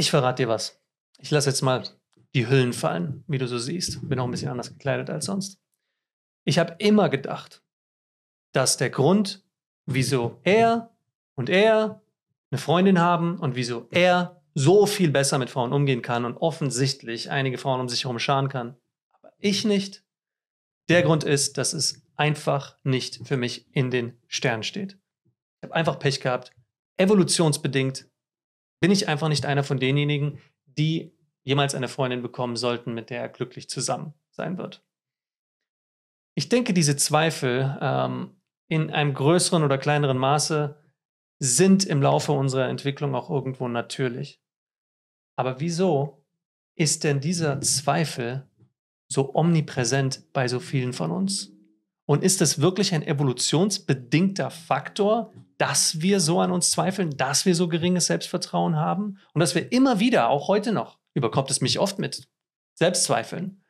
Ich verrate dir was. Ich lasse jetzt mal die Hüllen fallen, wie du so siehst. Bin auch ein bisschen anders gekleidet als sonst. Ich habe immer gedacht, dass der Grund, wieso er und er eine Freundin haben und wieso er so viel besser mit Frauen umgehen kann und offensichtlich einige Frauen um sich herum scharen kann, aber ich nicht, der Grund ist, dass es einfach nicht für mich in den Sternen steht. Ich habe einfach Pech gehabt, evolutionsbedingt bin ich einfach nicht einer von denjenigen, die jemals eine Freundin bekommen sollten, mit der er glücklich zusammen sein wird. Ich denke, diese Zweifel ähm, in einem größeren oder kleineren Maße sind im Laufe unserer Entwicklung auch irgendwo natürlich. Aber wieso ist denn dieser Zweifel so omnipräsent bei so vielen von uns? Und ist das wirklich ein evolutionsbedingter Faktor, dass wir so an uns zweifeln, dass wir so geringes Selbstvertrauen haben und dass wir immer wieder, auch heute noch, überkommt es mich oft mit Selbstzweifeln,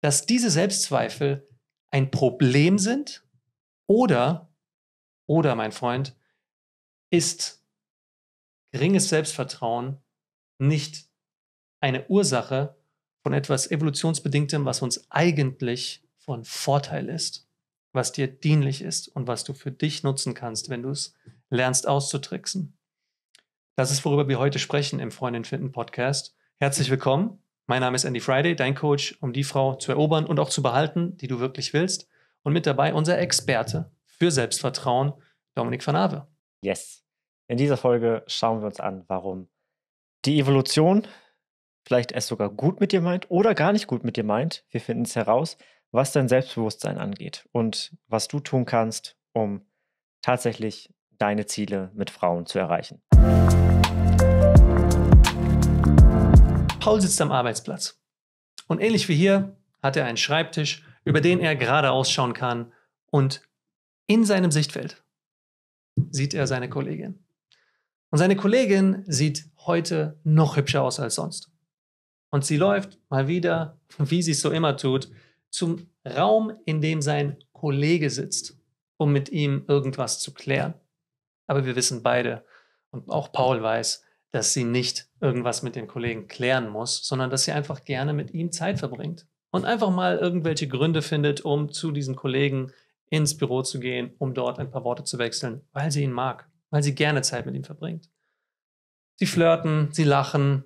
dass diese Selbstzweifel ein Problem sind oder, oder mein Freund, ist geringes Selbstvertrauen nicht eine Ursache von etwas evolutionsbedingtem, was uns eigentlich von Vorteil ist was dir dienlich ist und was du für dich nutzen kannst, wenn du es lernst auszutricksen. Das ist, worüber wir heute sprechen im Freundin finden Podcast. Herzlich willkommen. Mein Name ist Andy Friday, dein Coach, um die Frau zu erobern und auch zu behalten, die du wirklich willst. Und mit dabei unser Experte für Selbstvertrauen, Dominik van Ave. Yes. In dieser Folge schauen wir uns an, warum die Evolution vielleicht es sogar gut mit dir meint oder gar nicht gut mit dir meint. Wir finden es heraus was dein Selbstbewusstsein angeht und was du tun kannst, um tatsächlich deine Ziele mit Frauen zu erreichen. Paul sitzt am Arbeitsplatz. Und ähnlich wie hier hat er einen Schreibtisch, über den er gerade ausschauen kann und in seinem Sichtfeld sieht er seine Kollegin. Und seine Kollegin sieht heute noch hübscher aus als sonst. Und sie läuft mal wieder, wie sie es so immer tut, zum Raum, in dem sein Kollege sitzt, um mit ihm irgendwas zu klären. Aber wir wissen beide, und auch Paul weiß, dass sie nicht irgendwas mit dem Kollegen klären muss, sondern dass sie einfach gerne mit ihm Zeit verbringt und einfach mal irgendwelche Gründe findet, um zu diesem Kollegen ins Büro zu gehen, um dort ein paar Worte zu wechseln, weil sie ihn mag, weil sie gerne Zeit mit ihm verbringt. Sie flirten, sie lachen.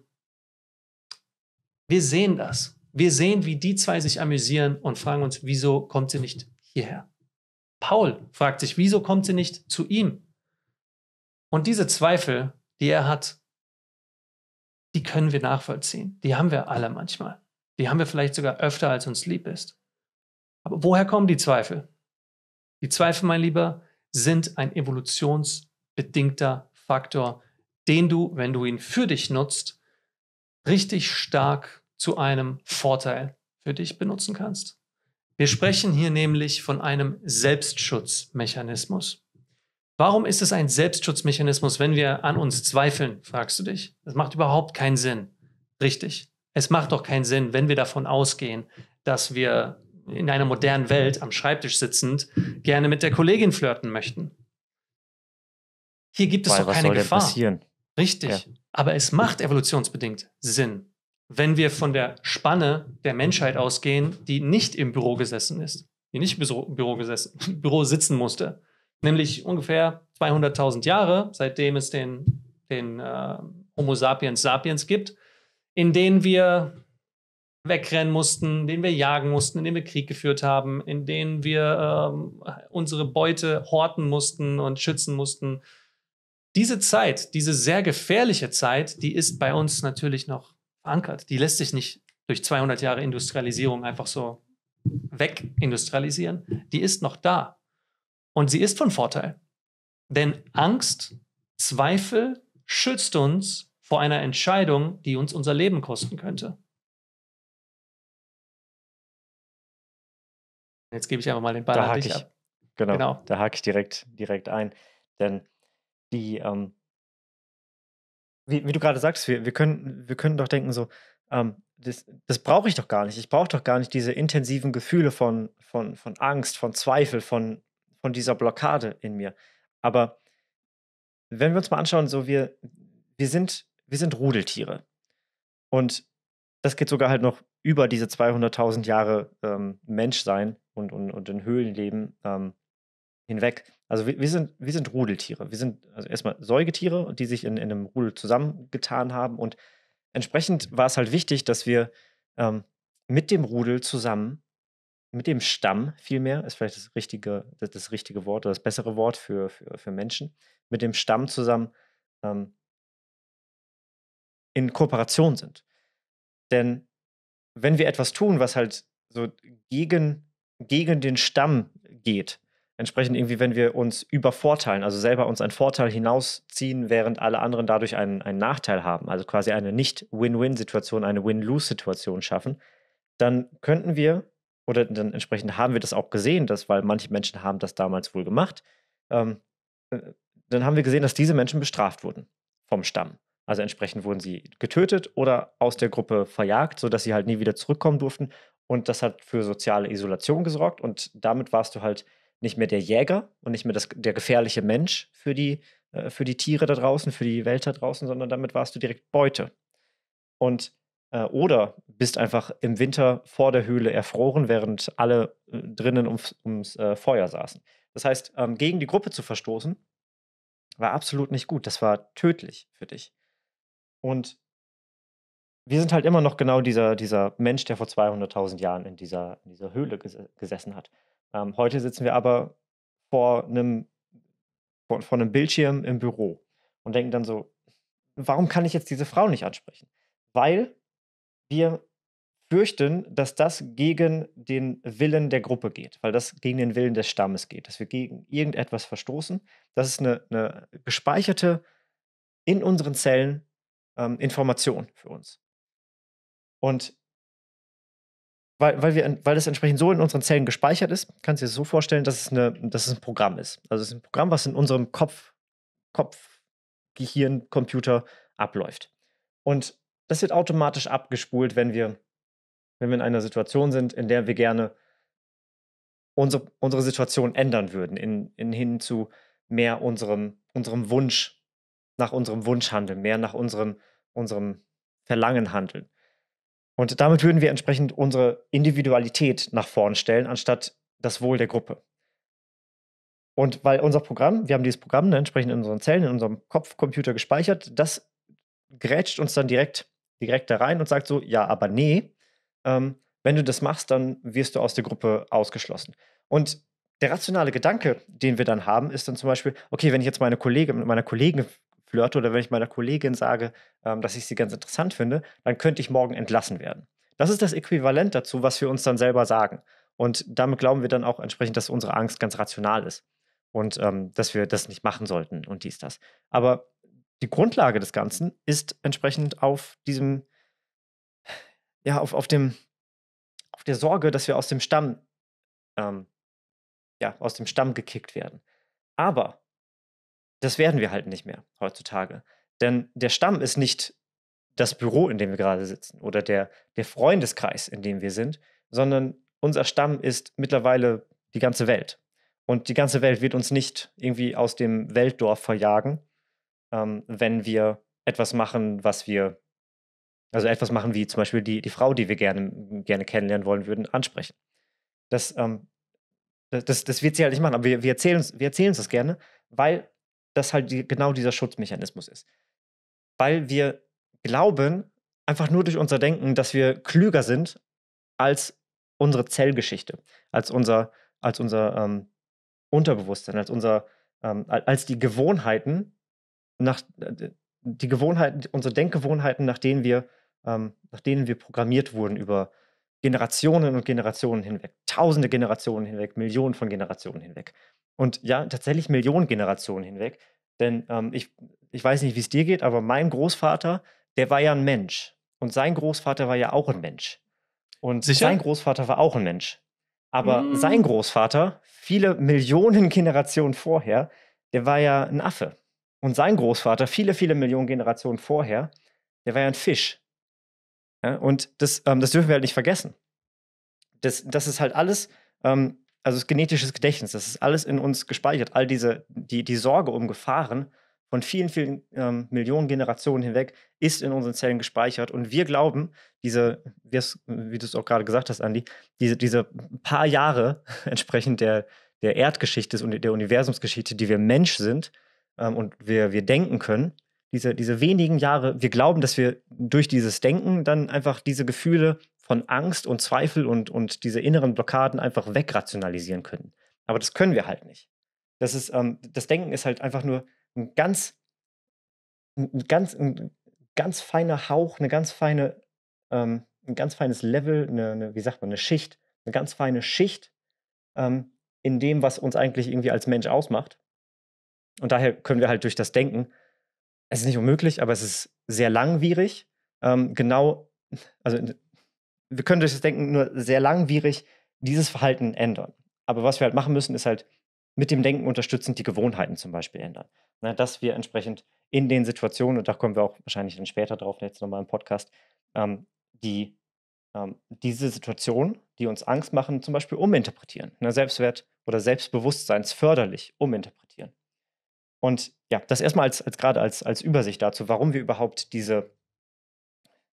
Wir sehen das wir sehen, wie die zwei sich amüsieren und fragen uns, wieso kommt sie nicht hierher? Paul fragt sich, wieso kommt sie nicht zu ihm? Und diese Zweifel, die er hat, die können wir nachvollziehen. Die haben wir alle manchmal. Die haben wir vielleicht sogar öfter, als uns lieb ist. Aber woher kommen die Zweifel? Die Zweifel, mein Lieber, sind ein evolutionsbedingter Faktor, den du, wenn du ihn für dich nutzt, richtig stark zu einem Vorteil für dich benutzen kannst. Wir sprechen hier nämlich von einem Selbstschutzmechanismus. Warum ist es ein Selbstschutzmechanismus, wenn wir an uns zweifeln, fragst du dich? Das macht überhaupt keinen Sinn. Richtig. Es macht doch keinen Sinn, wenn wir davon ausgehen, dass wir in einer modernen Welt am Schreibtisch sitzend gerne mit der Kollegin flirten möchten. Hier gibt es Weil, doch keine was soll Gefahr. Denn passieren? Richtig. Ja. Aber es macht evolutionsbedingt Sinn wenn wir von der Spanne der Menschheit ausgehen, die nicht im Büro gesessen ist, die nicht im Büro, gesessen, Büro sitzen musste, nämlich ungefähr 200.000 Jahre, seitdem es den, den äh, Homo sapiens sapiens gibt, in denen wir wegrennen mussten, in denen wir jagen mussten, in denen wir Krieg geführt haben, in denen wir ähm, unsere Beute horten mussten und schützen mussten. Diese Zeit, diese sehr gefährliche Zeit, die ist bei uns natürlich noch verankert. Die lässt sich nicht durch 200 Jahre Industrialisierung einfach so wegindustrialisieren. Die ist noch da. Und sie ist von Vorteil. Denn Angst, Zweifel schützt uns vor einer Entscheidung, die uns unser Leben kosten könnte. Jetzt gebe ich einfach mal den Ball da an dich ich, ab. Genau, genau, da hake ich direkt, direkt ein. Denn die, ähm, wie, wie du gerade sagst, wir, wir, können, wir können doch denken so, ähm, das, das brauche ich doch gar nicht. Ich brauche doch gar nicht diese intensiven Gefühle von, von, von Angst, von Zweifel, von, von dieser Blockade in mir. Aber wenn wir uns mal anschauen, so wir, wir sind, wir sind Rudeltiere. Und das geht sogar halt noch über diese 200.000 Jahre ähm, Menschsein und, und, und in Höhlenleben ähm, hinweg. Also wir, wir, sind, wir sind Rudeltiere. Wir sind also erstmal Säugetiere, die sich in, in einem Rudel zusammengetan haben. Und entsprechend war es halt wichtig, dass wir ähm, mit dem Rudel zusammen, mit dem Stamm vielmehr, ist vielleicht das richtige, das, das richtige Wort oder das bessere Wort für, für, für Menschen, mit dem Stamm zusammen ähm, in Kooperation sind. Denn wenn wir etwas tun, was halt so gegen, gegen den Stamm geht, entsprechend irgendwie, wenn wir uns übervorteilen, also selber uns einen Vorteil hinausziehen, während alle anderen dadurch einen, einen Nachteil haben, also quasi eine nicht Win-Win-Situation, eine Win-Lose-Situation schaffen, dann könnten wir oder dann entsprechend haben wir das auch gesehen, dass, weil manche Menschen haben das damals wohl gemacht, ähm, äh, dann haben wir gesehen, dass diese Menschen bestraft wurden vom Stamm. Also entsprechend wurden sie getötet oder aus der Gruppe verjagt, sodass sie halt nie wieder zurückkommen durften. Und das hat für soziale Isolation gesorgt. Und damit warst du halt nicht mehr der Jäger und nicht mehr das, der gefährliche Mensch für die, äh, für die Tiere da draußen, für die Welt da draußen, sondern damit warst du direkt Beute. Und äh, oder bist einfach im Winter vor der Höhle erfroren, während alle äh, drinnen ums, ums Feuer saßen. Das heißt, ähm, gegen die Gruppe zu verstoßen, war absolut nicht gut. Das war tödlich für dich. Und wir sind halt immer noch genau dieser, dieser Mensch, der vor 200.000 Jahren in dieser, in dieser Höhle ges gesessen hat. Ähm, heute sitzen wir aber vor einem, vor, vor einem Bildschirm im Büro und denken dann so, warum kann ich jetzt diese Frau nicht ansprechen? Weil wir fürchten, dass das gegen den Willen der Gruppe geht, weil das gegen den Willen des Stammes geht, dass wir gegen irgendetwas verstoßen. Das ist eine, eine gespeicherte in unseren Zellen ähm, Information für uns. Und weil, weil, wir, weil das entsprechend so in unseren Zellen gespeichert ist, kannst du dir das so vorstellen, dass es, eine, dass es ein Programm ist. Also es ist ein Programm, was in unserem Kopf, Kopf, Gehirn, Computer abläuft. Und das wird automatisch abgespult, wenn wir, wenn wir in einer Situation sind, in der wir gerne unsere, unsere Situation ändern würden, in, in hin zu mehr unserem, unserem Wunsch, nach unserem Wunsch handeln, mehr nach unserem, unserem Verlangen handeln. Und damit würden wir entsprechend unsere Individualität nach vorn stellen, anstatt das Wohl der Gruppe. Und weil unser Programm, wir haben dieses Programm ne, entsprechend in unseren Zellen, in unserem Kopfcomputer gespeichert, das grätscht uns dann direkt, direkt da rein und sagt so, ja, aber nee, ähm, wenn du das machst, dann wirst du aus der Gruppe ausgeschlossen. Und der rationale Gedanke, den wir dann haben, ist dann zum Beispiel, okay, wenn ich jetzt meine Kollegin mit meiner Kollegin, flirte oder wenn ich meiner Kollegin sage, ähm, dass ich sie ganz interessant finde, dann könnte ich morgen entlassen werden. Das ist das Äquivalent dazu, was wir uns dann selber sagen. Und damit glauben wir dann auch entsprechend, dass unsere Angst ganz rational ist und ähm, dass wir das nicht machen sollten und dies, das. Aber die Grundlage des Ganzen ist entsprechend auf diesem, ja, auf, auf dem, auf der Sorge, dass wir aus dem Stamm, ähm, ja, aus dem Stamm gekickt werden. Aber das werden wir halt nicht mehr heutzutage. Denn der Stamm ist nicht das Büro, in dem wir gerade sitzen oder der, der Freundeskreis, in dem wir sind, sondern unser Stamm ist mittlerweile die ganze Welt. Und die ganze Welt wird uns nicht irgendwie aus dem Weltdorf verjagen, ähm, wenn wir etwas machen, was wir, also etwas machen wie zum Beispiel die, die Frau, die wir gerne, gerne kennenlernen wollen würden, ansprechen. Das, ähm, das, das wird sie halt nicht machen, aber wir, wir erzählen uns wir erzählen uns das gerne, weil das halt die, genau dieser Schutzmechanismus ist. Weil wir glauben, einfach nur durch unser Denken, dass wir klüger sind als unsere Zellgeschichte, als unser, als unser ähm, Unterbewusstsein, als unser, ähm, als die Gewohnheiten, nach äh, die Gewohnheiten, unsere Denkgewohnheiten, nach denen wir, ähm, nach denen wir programmiert wurden über Generationen und Generationen hinweg, tausende Generationen hinweg, Millionen von Generationen hinweg. Und ja, tatsächlich Millionen Generationen hinweg. Denn ähm, ich, ich weiß nicht, wie es dir geht, aber mein Großvater, der war ja ein Mensch. Und sein Großvater war ja auch ein Mensch. Und Sicher? sein Großvater war auch ein Mensch. Aber mm. sein Großvater, viele Millionen Generationen vorher, der war ja ein Affe. Und sein Großvater, viele, viele Millionen Generationen vorher, der war ja ein Fisch. Ja, und das, ähm, das dürfen wir halt nicht vergessen. Das, das ist halt alles, ähm, also das genetisches Gedächtnis, das ist alles in uns gespeichert. All diese, die, die Sorge um Gefahren von vielen, vielen ähm, Millionen Generationen hinweg ist in unseren Zellen gespeichert. Und wir glauben, diese, wie du es auch gerade gesagt hast, Andi, diese, diese paar Jahre entsprechend der, der Erdgeschichte und der Universumsgeschichte, die wir Mensch sind ähm, und wir, wir denken können, diese, diese wenigen Jahre, wir glauben, dass wir durch dieses Denken dann einfach diese Gefühle von Angst und Zweifel und, und diese inneren Blockaden einfach wegrationalisieren können. Aber das können wir halt nicht. Das, ist, ähm, das Denken ist halt einfach nur ein ganz, ein ganz, ein ganz feiner Hauch, eine ganz feine, ähm, ein ganz feines Level, eine, eine, wie sagt man, eine Schicht, eine ganz feine Schicht ähm, in dem, was uns eigentlich irgendwie als Mensch ausmacht. Und daher können wir halt durch das Denken es ist nicht unmöglich, aber es ist sehr langwierig. Ähm, genau, also wir können durch das Denken nur sehr langwierig dieses Verhalten ändern. Aber was wir halt machen müssen, ist halt mit dem Denken unterstützend die Gewohnheiten zum Beispiel ändern. Na, dass wir entsprechend in den Situationen, und da kommen wir auch wahrscheinlich dann später drauf, jetzt nochmal im Podcast, ähm, die ähm, diese Situation, die uns Angst machen, zum Beispiel uminterpretieren. Ne, Selbstwert oder Selbstbewusstseinsförderlich uminterpretieren. Und ja, das erstmal als, als gerade als, als Übersicht dazu, warum wir überhaupt diese,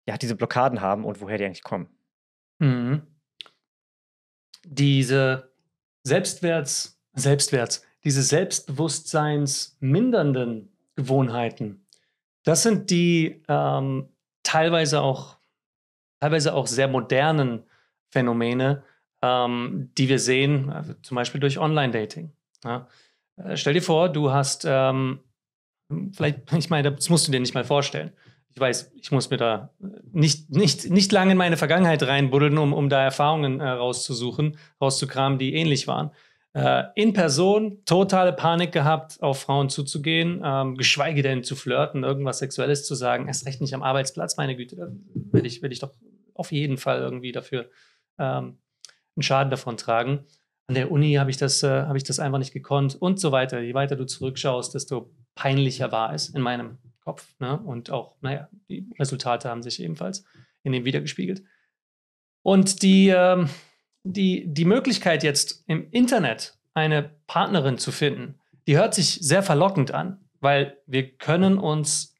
ja, diese Blockaden haben und woher die eigentlich kommen. Mhm. Diese Selbstwerts, Selbstwerts, diese selbstbewusstseinsmindernden Gewohnheiten, das sind die ähm, teilweise auch teilweise auch sehr modernen Phänomene, ähm, die wir sehen, also zum Beispiel durch Online-Dating. Ja. Äh, stell dir vor, du hast ähm, vielleicht, ich meine, das musst du dir nicht mal vorstellen. Ich weiß, ich muss mir da äh, nicht, nicht, nicht lange in meine Vergangenheit reinbuddeln, um, um da Erfahrungen äh, rauszusuchen, rauszukramen, die ähnlich waren. Äh, in Person totale Panik gehabt, auf Frauen zuzugehen, ähm, geschweige denn zu flirten, irgendwas Sexuelles zu sagen, erst recht nicht am Arbeitsplatz, meine Güte, da werde ich, ich doch auf jeden Fall irgendwie dafür ähm, einen Schaden davon tragen an der Uni habe ich, das, äh, hab ich das einfach nicht gekonnt und so weiter. Je weiter du zurückschaust, desto peinlicher war es in meinem Kopf. Ne? Und auch, naja, die Resultate haben sich ebenfalls in dem wiedergespiegelt. Und die, äh, die, die Möglichkeit jetzt im Internet eine Partnerin zu finden, die hört sich sehr verlockend an, weil wir können uns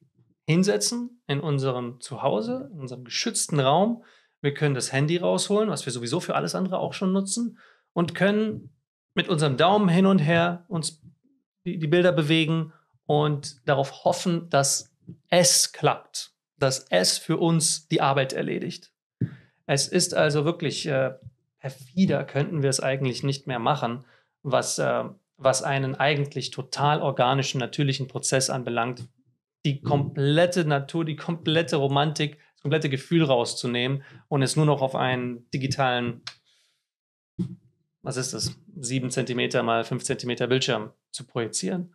hinsetzen in unserem Zuhause, in unserem geschützten Raum. Wir können das Handy rausholen, was wir sowieso für alles andere auch schon nutzen und können mit unserem Daumen hin und her uns die, die Bilder bewegen und darauf hoffen, dass es klappt, dass es für uns die Arbeit erledigt. Es ist also wirklich äh, perfider, könnten wir es eigentlich nicht mehr machen, was, äh, was einen eigentlich total organischen, natürlichen Prozess anbelangt, die komplette Natur, die komplette Romantik, das komplette Gefühl rauszunehmen und es nur noch auf einen digitalen was ist das, 7 cm mal 5 cm Bildschirm zu projizieren.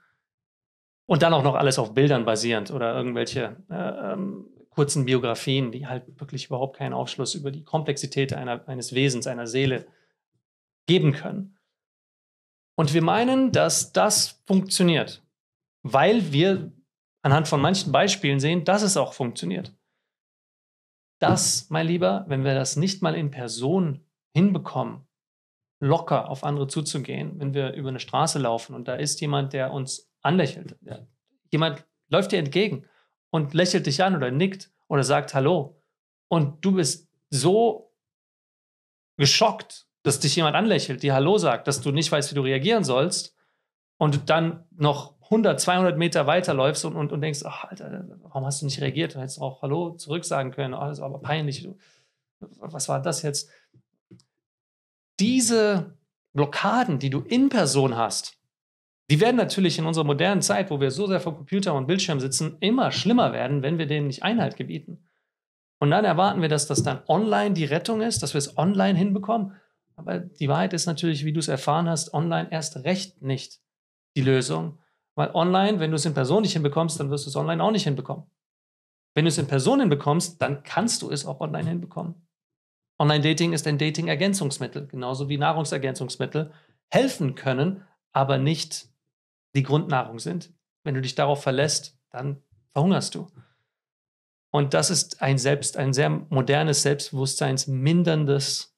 Und dann auch noch alles auf Bildern basierend oder irgendwelche äh, ähm, kurzen Biografien, die halt wirklich überhaupt keinen Aufschluss über die Komplexität einer, eines Wesens, einer Seele geben können. Und wir meinen, dass das funktioniert, weil wir anhand von manchen Beispielen sehen, dass es auch funktioniert. Das, mein Lieber, wenn wir das nicht mal in Person hinbekommen, locker auf andere zuzugehen, wenn wir über eine Straße laufen und da ist jemand, der uns anlächelt. Jemand läuft dir entgegen und lächelt dich an oder nickt oder sagt Hallo. Und du bist so geschockt, dass dich jemand anlächelt, die Hallo sagt, dass du nicht weißt, wie du reagieren sollst und dann noch 100, 200 Meter weiterläufst und, und, und denkst, ach, Alter, warum hast du nicht reagiert? Du hättest auch Hallo zurücksagen können. Oh, das war aber peinlich. Was war das jetzt? diese Blockaden, die du in Person hast, die werden natürlich in unserer modernen Zeit, wo wir so sehr vor Computer und Bildschirm sitzen, immer schlimmer werden, wenn wir denen nicht Einhalt gebieten. Und dann erwarten wir, dass das dann online die Rettung ist, dass wir es online hinbekommen. Aber die Wahrheit ist natürlich, wie du es erfahren hast, online erst recht nicht die Lösung. Weil online, wenn du es in Person nicht hinbekommst, dann wirst du es online auch nicht hinbekommen. Wenn du es in Person hinbekommst, dann kannst du es auch online hinbekommen. Online-Dating ist ein Dating-Ergänzungsmittel, genauso wie Nahrungsergänzungsmittel helfen können, aber nicht die Grundnahrung sind. Wenn du dich darauf verlässt, dann verhungerst du. Und das ist ein, selbst, ein sehr modernes, selbstbewusstseinsminderndes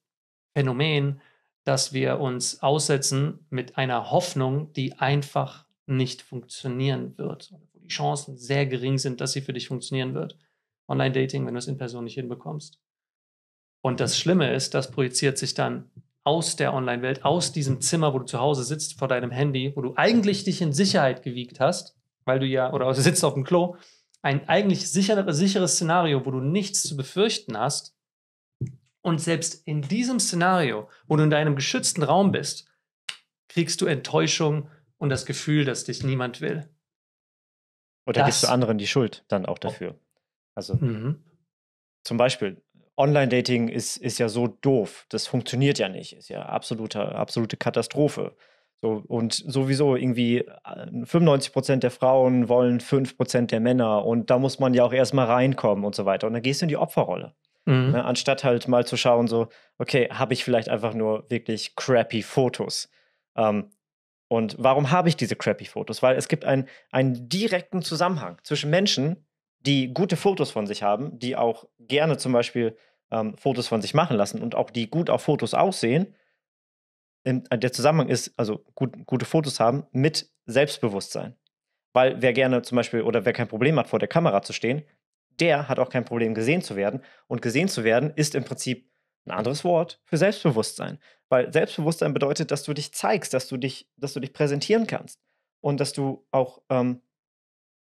Phänomen, dass wir uns aussetzen mit einer Hoffnung, die einfach nicht funktionieren wird, wo die Chancen sehr gering sind, dass sie für dich funktionieren wird. Online-Dating, wenn du es in Person nicht hinbekommst. Und das Schlimme ist, das projiziert sich dann aus der Online-Welt, aus diesem Zimmer, wo du zu Hause sitzt vor deinem Handy, wo du eigentlich dich in Sicherheit gewiegt hast, weil du ja, oder du sitzt auf dem Klo, ein eigentlich sicher, sicheres Szenario, wo du nichts zu befürchten hast. Und selbst in diesem Szenario, wo du in deinem geschützten Raum bist, kriegst du Enttäuschung und das Gefühl, dass dich niemand will. Oder das, gibst du anderen die Schuld dann auch oh. dafür? Also mhm. zum Beispiel, Online-Dating ist, ist ja so doof. Das funktioniert ja nicht. Ist ja absolute, absolute Katastrophe. So, und sowieso irgendwie 95 äh, Prozent der Frauen wollen 5 Prozent der Männer. Und da muss man ja auch erstmal reinkommen und so weiter. Und dann gehst du in die Opferrolle. Mhm. Ne? Anstatt halt mal zu schauen, so, okay, habe ich vielleicht einfach nur wirklich crappy Fotos? Ähm, und warum habe ich diese crappy Fotos? Weil es gibt ein, einen direkten Zusammenhang zwischen Menschen die gute Fotos von sich haben, die auch gerne zum Beispiel ähm, Fotos von sich machen lassen und auch die gut auf Fotos aussehen. In, ähm, äh, der Zusammenhang ist, also gut, gute Fotos haben mit Selbstbewusstsein. Weil wer gerne zum Beispiel oder wer kein Problem hat, vor der Kamera zu stehen, der hat auch kein Problem, gesehen zu werden. Und gesehen zu werden ist im Prinzip ein anderes Wort für Selbstbewusstsein. Weil Selbstbewusstsein bedeutet, dass du dich zeigst, dass du dich, dass du dich präsentieren kannst und dass du auch ähm,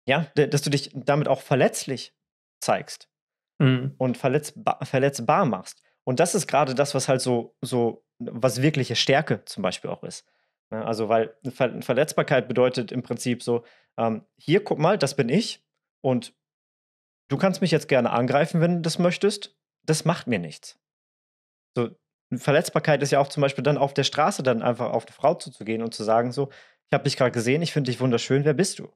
ja, dass du dich damit auch verletzlich zeigst mhm. und verletzbar, verletzbar machst. Und das ist gerade das, was halt so, so, was wirkliche Stärke zum Beispiel auch ist. Ne? Also, weil Ver Verletzbarkeit bedeutet im Prinzip so, ähm, hier guck mal, das bin ich und du kannst mich jetzt gerne angreifen, wenn du das möchtest. Das macht mir nichts. So, Verletzbarkeit ist ja auch zum Beispiel dann auf der Straße dann einfach auf eine Frau zuzugehen und zu sagen so, ich habe dich gerade gesehen, ich finde dich wunderschön, wer bist du?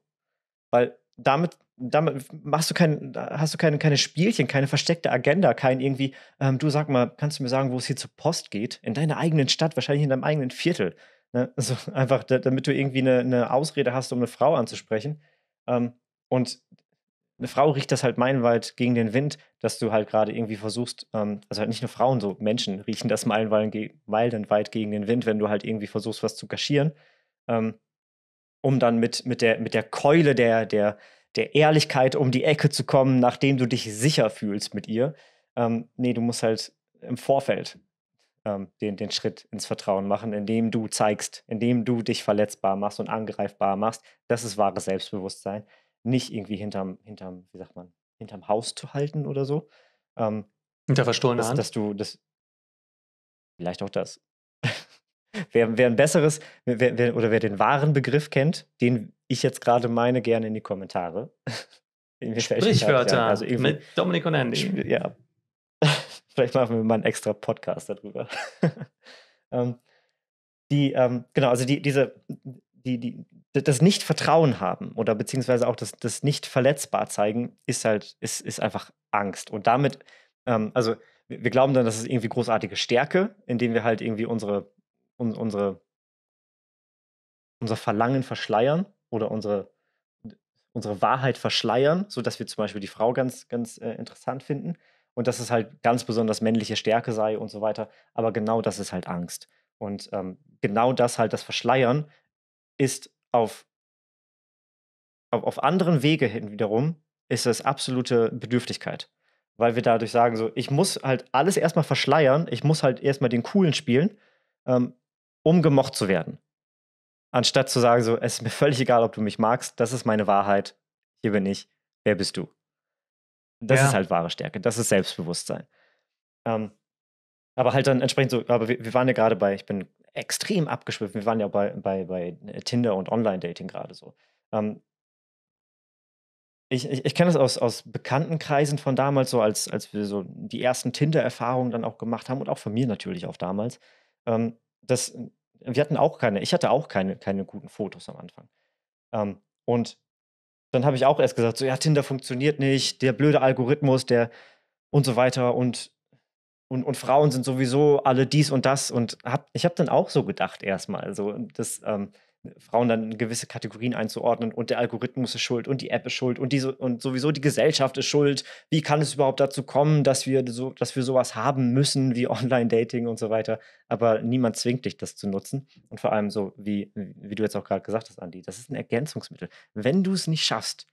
Weil damit, damit machst du kein, hast du keine, keine Spielchen, keine versteckte Agenda, kein irgendwie, ähm, du sag mal, kannst du mir sagen, wo es hier zur Post geht? In deiner eigenen Stadt, wahrscheinlich in deinem eigenen Viertel. Ne? Also einfach, damit du irgendwie eine, eine Ausrede hast, um eine Frau anzusprechen. Ähm, und eine Frau riecht das halt meilenweit gegen den Wind, dass du halt gerade irgendwie versuchst, ähm, also halt nicht nur Frauen, so Menschen riechen das meilenweit, meilenweit gegen den Wind, wenn du halt irgendwie versuchst, was zu kaschieren. Ähm, um dann mit, mit, der, mit der Keule der, der, der Ehrlichkeit um die Ecke zu kommen, nachdem du dich sicher fühlst mit ihr. Ähm, nee, du musst halt im Vorfeld ähm, den, den Schritt ins Vertrauen machen, indem du zeigst, indem du dich verletzbar machst und angreifbar machst. Das ist wahres Selbstbewusstsein. Nicht irgendwie hinterm, hinterm wie sagt man, hinterm Haus zu halten oder so. Ähm, Hinter verstohlener Hand? Dass du das, vielleicht auch das. Wer, wer ein besseres wer, wer, oder wer den wahren Begriff kennt, den ich jetzt gerade meine, gerne in die Kommentare. Sprichwörter also mit Dominik und Andy. Ja. Vielleicht machen wir mal einen extra Podcast darüber. ähm, die, ähm, genau, also die, diese, die, die, das Nicht-Vertrauen haben oder beziehungsweise auch das, das Nicht-Verletzbar zeigen, ist halt, ist, ist einfach Angst. Und damit, ähm, also wir glauben dann, das ist irgendwie großartige Stärke, indem wir halt irgendwie unsere un, unsere, unser Verlangen verschleiern oder unsere, unsere Wahrheit verschleiern, sodass wir zum Beispiel die Frau ganz, ganz äh, interessant finden und dass es halt ganz besonders männliche Stärke sei und so weiter. Aber genau das ist halt Angst. Und ähm, genau das halt, das Verschleiern, ist auf, auf, auf anderen Wege hin wiederum, ist es absolute Bedürftigkeit. Weil wir dadurch sagen, so, ich muss halt alles erstmal verschleiern, ich muss halt erstmal den Coolen spielen, ähm, um gemocht zu werden. Anstatt zu sagen, so, es ist mir völlig egal, ob du mich magst, das ist meine Wahrheit, hier bin ich, wer bist du? Das ja. ist halt wahre Stärke, das ist Selbstbewusstsein. Ähm, aber halt dann entsprechend so, aber wir, wir waren ja gerade bei, ich bin extrem abgeschwiffen, wir waren ja bei, bei, bei äh, Tinder und Online-Dating gerade so. Ähm, ich, ich, ich kenne das aus, aus Kreisen von damals, so als, als wir so die ersten Tinder-Erfahrungen dann auch gemacht haben und auch von mir natürlich auch damals, ähm, dass wir hatten auch keine, ich hatte auch keine, keine guten Fotos am Anfang. Ähm, und dann habe ich auch erst gesagt, so ja, Tinder funktioniert nicht, der blöde Algorithmus, der und so weiter und und, und Frauen sind sowieso alle dies und das und hab, ich habe dann auch so gedacht erstmal. Also das, ähm, Frauen dann in gewisse Kategorien einzuordnen und der Algorithmus ist schuld und die App ist schuld und diese und sowieso die Gesellschaft ist schuld. Wie kann es überhaupt dazu kommen, dass wir so, dass wir sowas haben müssen wie Online-Dating und so weiter? Aber niemand zwingt dich, das zu nutzen. Und vor allem so, wie, wie du jetzt auch gerade gesagt hast, Andi, das ist ein Ergänzungsmittel. Wenn du es nicht schaffst,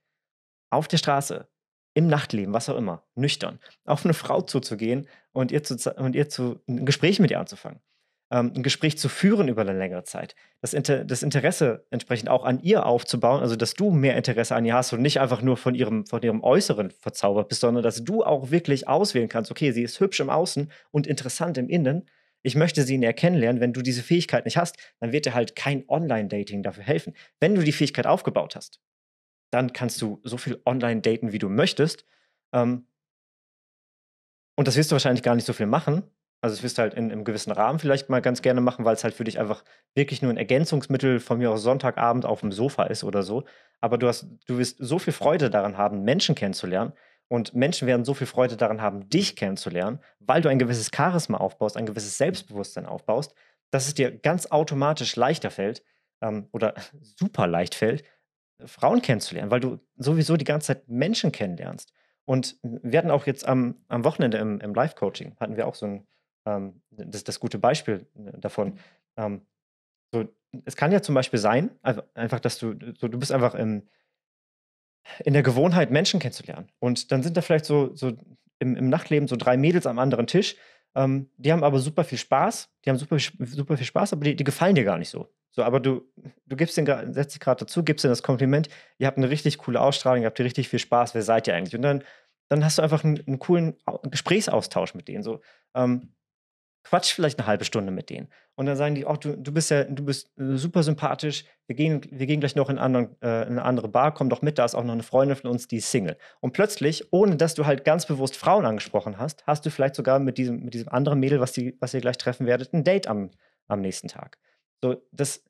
auf der Straße, im Nachtleben, was auch immer, nüchtern, auf eine Frau zuzugehen und ihr zu und ihr zu ein Gespräch mit ihr anzufangen ähm, ein Gespräch zu führen über eine längere Zeit. Das, Inter das, Interesse entsprechend auch an ihr aufzubauen, also dass du mehr Interesse an ihr hast und nicht einfach nur von ihrem, von ihrem Äußeren verzaubert bist, sondern dass du auch wirklich auswählen kannst, okay, sie ist hübsch im Außen und interessant im Innen. Ich möchte sie näher kennenlernen. Wenn du diese Fähigkeit nicht hast, dann wird dir halt kein Online-Dating dafür helfen. Wenn du die Fähigkeit aufgebaut hast, dann kannst du so viel online daten, wie du möchtest. Ähm, und das wirst du wahrscheinlich gar nicht so viel machen, also das wirst du halt in einem gewissen Rahmen vielleicht mal ganz gerne machen, weil es halt für dich einfach wirklich nur ein Ergänzungsmittel von mir aus Sonntagabend auf dem Sofa ist oder so. Aber du hast, du wirst so viel Freude daran haben, Menschen kennenzulernen. Und Menschen werden so viel Freude daran haben, dich kennenzulernen, weil du ein gewisses Charisma aufbaust, ein gewisses Selbstbewusstsein aufbaust, dass es dir ganz automatisch leichter fällt ähm, oder super leicht fällt, Frauen kennenzulernen, weil du sowieso die ganze Zeit Menschen kennenlernst. Und wir hatten auch jetzt am, am Wochenende im, im Live-Coaching, hatten wir auch so ein ähm, das, das gute Beispiel äh, davon. Ähm, so, es kann ja zum Beispiel sein, also einfach, dass du, äh, so, du bist einfach im, in der Gewohnheit, Menschen kennenzulernen. Und dann sind da vielleicht so, so im, im Nachtleben so drei Mädels am anderen Tisch, ähm, die haben aber super viel Spaß, die haben super, super viel Spaß, aber die, die gefallen dir gar nicht so. So, aber du, du gibst den, setzt dich gerade dazu, gibst denen das Kompliment, ihr habt eine richtig coole Ausstrahlung, ihr habt richtig viel Spaß, wer seid ihr eigentlich? Und dann, dann hast du einfach einen, einen coolen Gesprächsaustausch mit denen. So, ähm, quatsch vielleicht eine halbe Stunde mit denen. Und dann sagen die, oh, du, du bist ja, du bist äh, super sympathisch, wir gehen, wir gehen gleich noch in, anderen, äh, in eine andere Bar, komm doch mit, da ist auch noch eine Freundin von uns, die ist Single. Und plötzlich, ohne dass du halt ganz bewusst Frauen angesprochen hast, hast du vielleicht sogar mit diesem, mit diesem anderen Mädel, was, die, was ihr gleich treffen werdet, ein Date am, am nächsten Tag. So, das,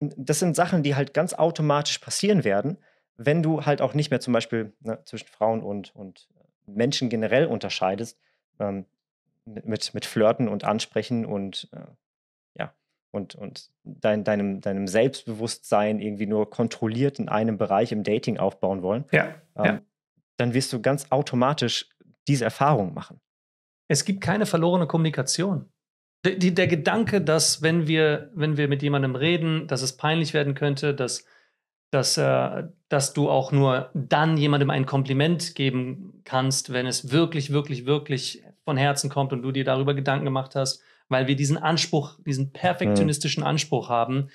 das sind Sachen, die halt ganz automatisch passieren werden, wenn du halt auch nicht mehr zum Beispiel ne, zwischen Frauen und, und äh, Menschen generell unterscheidest, ähm, mit, mit Flirten und Ansprechen und äh, ja, und, und dein, deinem, deinem Selbstbewusstsein irgendwie nur kontrolliert in einem Bereich im Dating aufbauen wollen, ja, ähm, ja. dann wirst du ganz automatisch diese Erfahrung machen. Es gibt keine verlorene Kommunikation. Der, der Gedanke, dass wenn wir, wenn wir mit jemandem reden, dass es peinlich werden könnte, dass, dass, äh, dass du auch nur dann jemandem ein Kompliment geben kannst, wenn es wirklich, wirklich, wirklich von Herzen kommt und du dir darüber Gedanken gemacht hast, weil wir diesen Anspruch, diesen perfektionistischen mhm. Anspruch haben,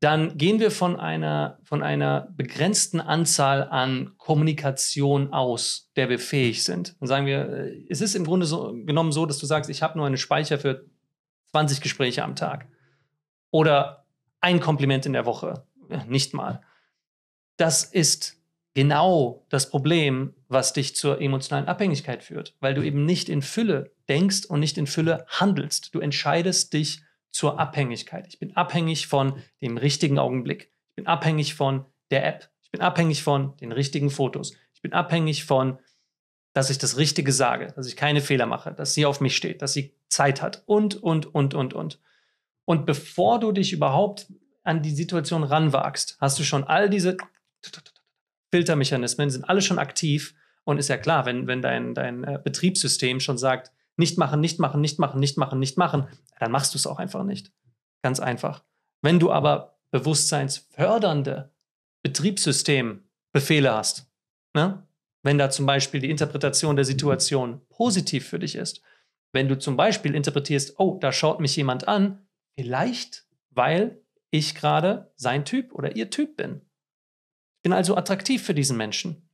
dann gehen wir von einer, von einer begrenzten Anzahl an Kommunikation aus, der wir fähig sind. Dann sagen wir, äh, es ist im Grunde so, genommen so, dass du sagst, ich habe nur einen Speicher für 20 Gespräche am Tag oder ein Kompliment in der Woche, nicht mal. Das ist genau das Problem, was dich zur emotionalen Abhängigkeit führt, weil du eben nicht in Fülle denkst und nicht in Fülle handelst. Du entscheidest dich zur Abhängigkeit. Ich bin abhängig von dem richtigen Augenblick. Ich bin abhängig von der App. Ich bin abhängig von den richtigen Fotos. Ich bin abhängig von, dass ich das Richtige sage, dass ich keine Fehler mache, dass sie auf mich steht, dass sie Zeit hat und, und, und, und, und. Und bevor du dich überhaupt an die Situation ranwagst, hast du schon all diese Filtermechanismen sind alle schon aktiv. Und ist ja klar, wenn, wenn dein, dein äh, Betriebssystem schon sagt, nicht machen, nicht machen, nicht machen, nicht machen, nicht machen, dann machst du es auch einfach nicht. Ganz einfach. Wenn du aber bewusstseinsfördernde Betriebssystembefehle hast, ne? wenn da zum Beispiel die Interpretation der Situation positiv für dich ist, wenn du zum Beispiel interpretierst, oh, da schaut mich jemand an, vielleicht weil ich gerade sein Typ oder ihr Typ bin bin also attraktiv für diesen Menschen.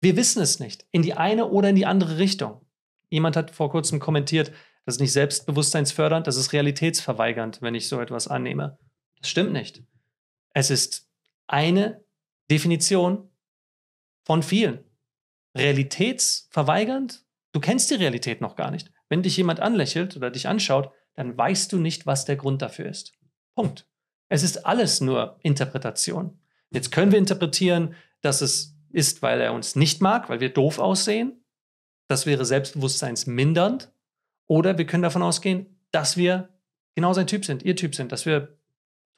Wir wissen es nicht, in die eine oder in die andere Richtung. Jemand hat vor kurzem kommentiert, das ist nicht selbstbewusstseinsfördernd, das ist realitätsverweigernd, wenn ich so etwas annehme. Das stimmt nicht. Es ist eine Definition von vielen. Realitätsverweigernd? Du kennst die Realität noch gar nicht. Wenn dich jemand anlächelt oder dich anschaut, dann weißt du nicht, was der Grund dafür ist. Punkt. Es ist alles nur Interpretation. Jetzt können wir interpretieren, dass es ist, weil er uns nicht mag, weil wir doof aussehen. Das wäre selbstbewusstseinsmindernd. Oder wir können davon ausgehen, dass wir genau sein Typ sind, ihr Typ sind, dass wir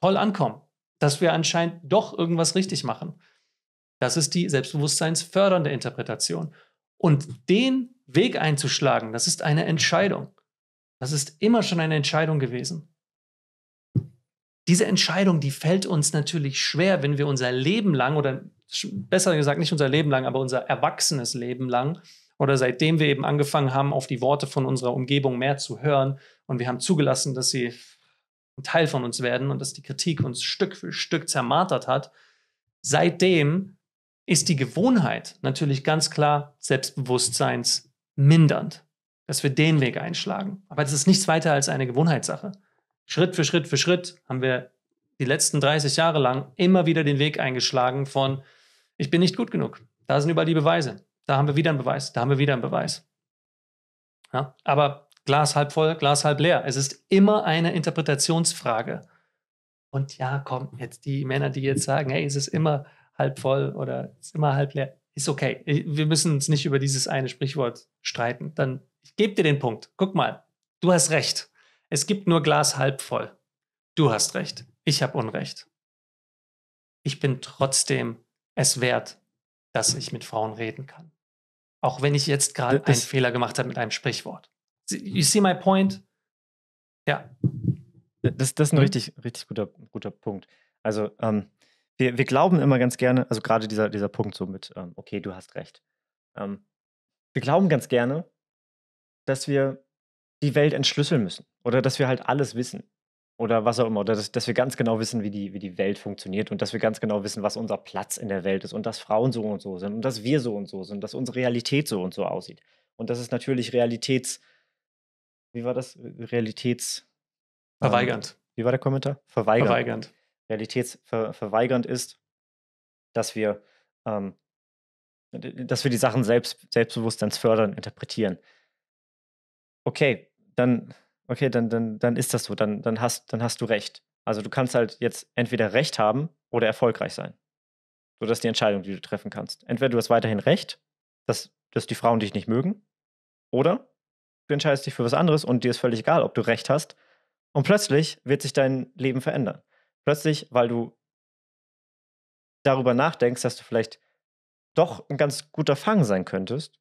toll ankommen, dass wir anscheinend doch irgendwas richtig machen. Das ist die selbstbewusstseinsfördernde Interpretation. Und den Weg einzuschlagen, das ist eine Entscheidung. Das ist immer schon eine Entscheidung gewesen. Diese Entscheidung, die fällt uns natürlich schwer, wenn wir unser Leben lang oder besser gesagt nicht unser Leben lang, aber unser erwachsenes Leben lang oder seitdem wir eben angefangen haben, auf die Worte von unserer Umgebung mehr zu hören und wir haben zugelassen, dass sie ein Teil von uns werden und dass die Kritik uns Stück für Stück zermartert hat, seitdem ist die Gewohnheit natürlich ganz klar selbstbewusstseinsmindernd, dass wir den Weg einschlagen. Aber das ist nichts weiter als eine Gewohnheitssache. Schritt für Schritt für Schritt haben wir die letzten 30 Jahre lang immer wieder den Weg eingeschlagen von, ich bin nicht gut genug. Da sind überall die Beweise. Da haben wir wieder einen Beweis. Da haben wir wieder einen Beweis. Ja, aber Glas halb voll, Glas halb leer. Es ist immer eine Interpretationsfrage. Und ja, komm, jetzt die Männer, die jetzt sagen, hey, es ist immer halb voll oder es ist immer halb leer, ist okay. Wir müssen uns nicht über dieses eine Sprichwort streiten. Dann ich gebe dir den Punkt. Guck mal, du hast recht. Es gibt nur Glas halb voll. Du hast recht, ich habe Unrecht. Ich bin trotzdem es wert, dass ich mit Frauen reden kann. Auch wenn ich jetzt gerade einen Fehler gemacht habe mit einem Sprichwort. You see my point? Ja. Das, das ist ein mhm. richtig, richtig guter, guter Punkt. Also, ähm, wir, wir glauben immer ganz gerne, also gerade dieser, dieser Punkt so mit, ähm, okay, du hast recht. Ähm, wir glauben ganz gerne, dass wir die Welt entschlüsseln müssen oder dass wir halt alles wissen oder was auch immer oder dass, dass wir ganz genau wissen, wie die, wie die Welt funktioniert und dass wir ganz genau wissen, was unser Platz in der Welt ist und dass Frauen so und so sind und dass wir so und so sind, dass unsere Realität so und so aussieht und dass es natürlich Realitäts wie war das Realitäts ähm, verweigernd. Ähm, wie war der Kommentar? Verweigernd. verweigernd. Realitätsverweigernd ist, dass wir ähm, dass wir die Sachen selbst, selbstbewusstseins interpretieren. Okay, dann, okay, dann, dann, dann ist das so, dann, dann, hast, dann hast du recht. Also du kannst halt jetzt entweder recht haben oder erfolgreich sein. So, das ist die Entscheidung, die du treffen kannst. Entweder du hast weiterhin recht, dass, dass die Frauen dich nicht mögen, oder du entscheidest dich für was anderes und dir ist völlig egal, ob du recht hast. Und plötzlich wird sich dein Leben verändern. Plötzlich, weil du darüber nachdenkst, dass du vielleicht doch ein ganz guter Fang sein könntest,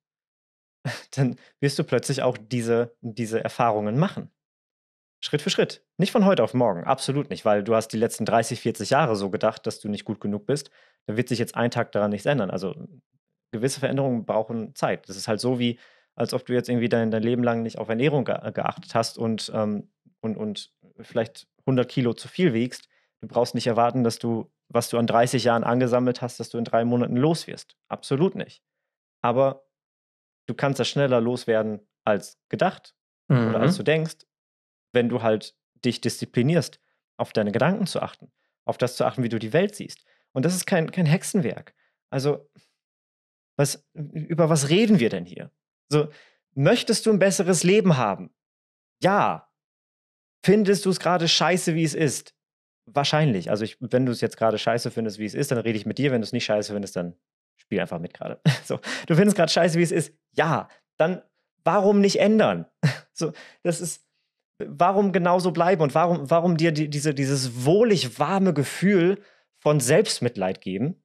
dann wirst du plötzlich auch diese, diese Erfahrungen machen. Schritt für Schritt. Nicht von heute auf morgen, absolut nicht, weil du hast die letzten 30, 40 Jahre so gedacht, dass du nicht gut genug bist. Da wird sich jetzt ein Tag daran nichts ändern. Also gewisse Veränderungen brauchen Zeit. Das ist halt so wie, als ob du jetzt irgendwie dein, dein Leben lang nicht auf Ernährung ge geachtet hast und, ähm, und, und vielleicht 100 Kilo zu viel wiegst. Du brauchst nicht erwarten, dass du, was du an 30 Jahren angesammelt hast, dass du in drei Monaten los wirst. Absolut nicht. Aber du kannst das schneller loswerden als gedacht mhm. oder als mhm. du denkst, wenn du halt dich disziplinierst, auf deine Gedanken zu achten, auf das zu achten, wie du die Welt siehst. Und das ist kein, kein Hexenwerk. Also, was, über was reden wir denn hier? So, möchtest du ein besseres Leben haben? Ja. Findest du es gerade scheiße, wie es ist? Wahrscheinlich. Also, ich, wenn du es jetzt gerade scheiße findest, wie es ist, dann rede ich mit dir. Wenn du es nicht scheiße findest, dann spiel einfach mit gerade. So, du findest gerade scheiße, wie es ist. Ja, dann warum nicht ändern? So, das ist, warum genauso bleiben und warum, warum dir die, diese, dieses wohlig warme Gefühl von Selbstmitleid geben,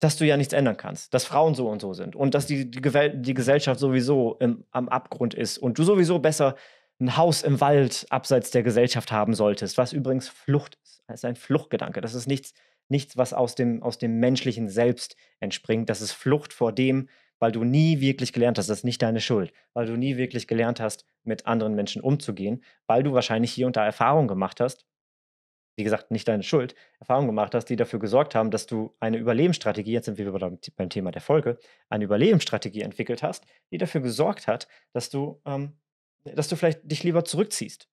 dass du ja nichts ändern kannst, dass Frauen so und so sind und dass die, die, die Gesellschaft sowieso im, am Abgrund ist und du sowieso besser ein Haus im Wald abseits der Gesellschaft haben solltest, was übrigens Flucht ist. Das ist ein Fluchtgedanke. Das ist nichts, nichts, was aus dem, aus dem menschlichen Selbst entspringt. Das ist Flucht vor dem, weil du nie wirklich gelernt hast, das ist nicht deine Schuld, weil du nie wirklich gelernt hast, mit anderen Menschen umzugehen, weil du wahrscheinlich hier und da Erfahrungen gemacht hast, wie gesagt, nicht deine Schuld, Erfahrungen gemacht hast, die dafür gesorgt haben, dass du eine Überlebensstrategie, jetzt sind wir beim Thema der Folge, eine Überlebensstrategie entwickelt hast, die dafür gesorgt hat, dass du, ähm, dass du vielleicht dich lieber zurückziehst.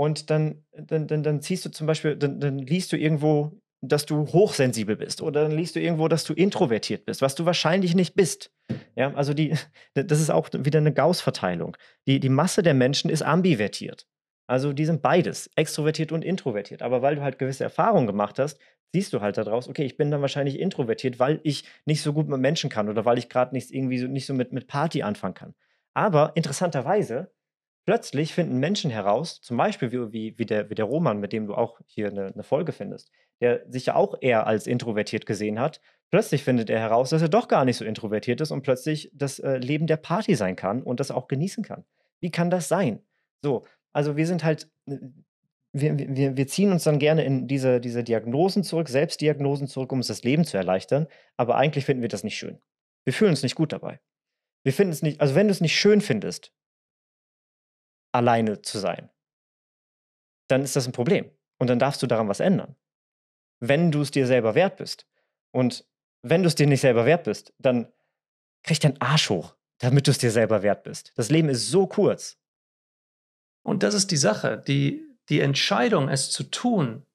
Und dann, dann, dann, dann ziehst du zum Beispiel, dann, dann liest du irgendwo dass du hochsensibel bist oder dann liest du irgendwo, dass du introvertiert bist, was du wahrscheinlich nicht bist. Ja, also die, das ist auch wieder eine Gauss-Verteilung. Die, die Masse der Menschen ist ambivertiert. Also die sind beides, extrovertiert und introvertiert. Aber weil du halt gewisse Erfahrungen gemacht hast, siehst du halt daraus, okay, ich bin dann wahrscheinlich introvertiert, weil ich nicht so gut mit Menschen kann oder weil ich gerade nichts irgendwie so, nicht so mit, mit Party anfangen kann. Aber interessanterweise Plötzlich finden Menschen heraus, zum Beispiel wie, wie, wie, der, wie der Roman, mit dem du auch hier eine, eine Folge findest, der sich ja auch eher als introvertiert gesehen hat, plötzlich findet er heraus, dass er doch gar nicht so introvertiert ist und plötzlich das äh, Leben der Party sein kann und das auch genießen kann. Wie kann das sein? So, also wir sind halt, äh, wir, wir, wir ziehen uns dann gerne in diese, diese Diagnosen zurück, Selbstdiagnosen zurück, um uns das Leben zu erleichtern, aber eigentlich finden wir das nicht schön. Wir fühlen uns nicht gut dabei. Wir finden es nicht, also wenn du es nicht schön findest, alleine zu sein, dann ist das ein Problem. Und dann darfst du daran was ändern. Wenn du es dir selber wert bist. Und wenn du es dir nicht selber wert bist, dann krieg deinen Arsch hoch, damit du es dir selber wert bist. Das Leben ist so kurz. Und das ist die Sache. Die, die Entscheidung, es zu tun,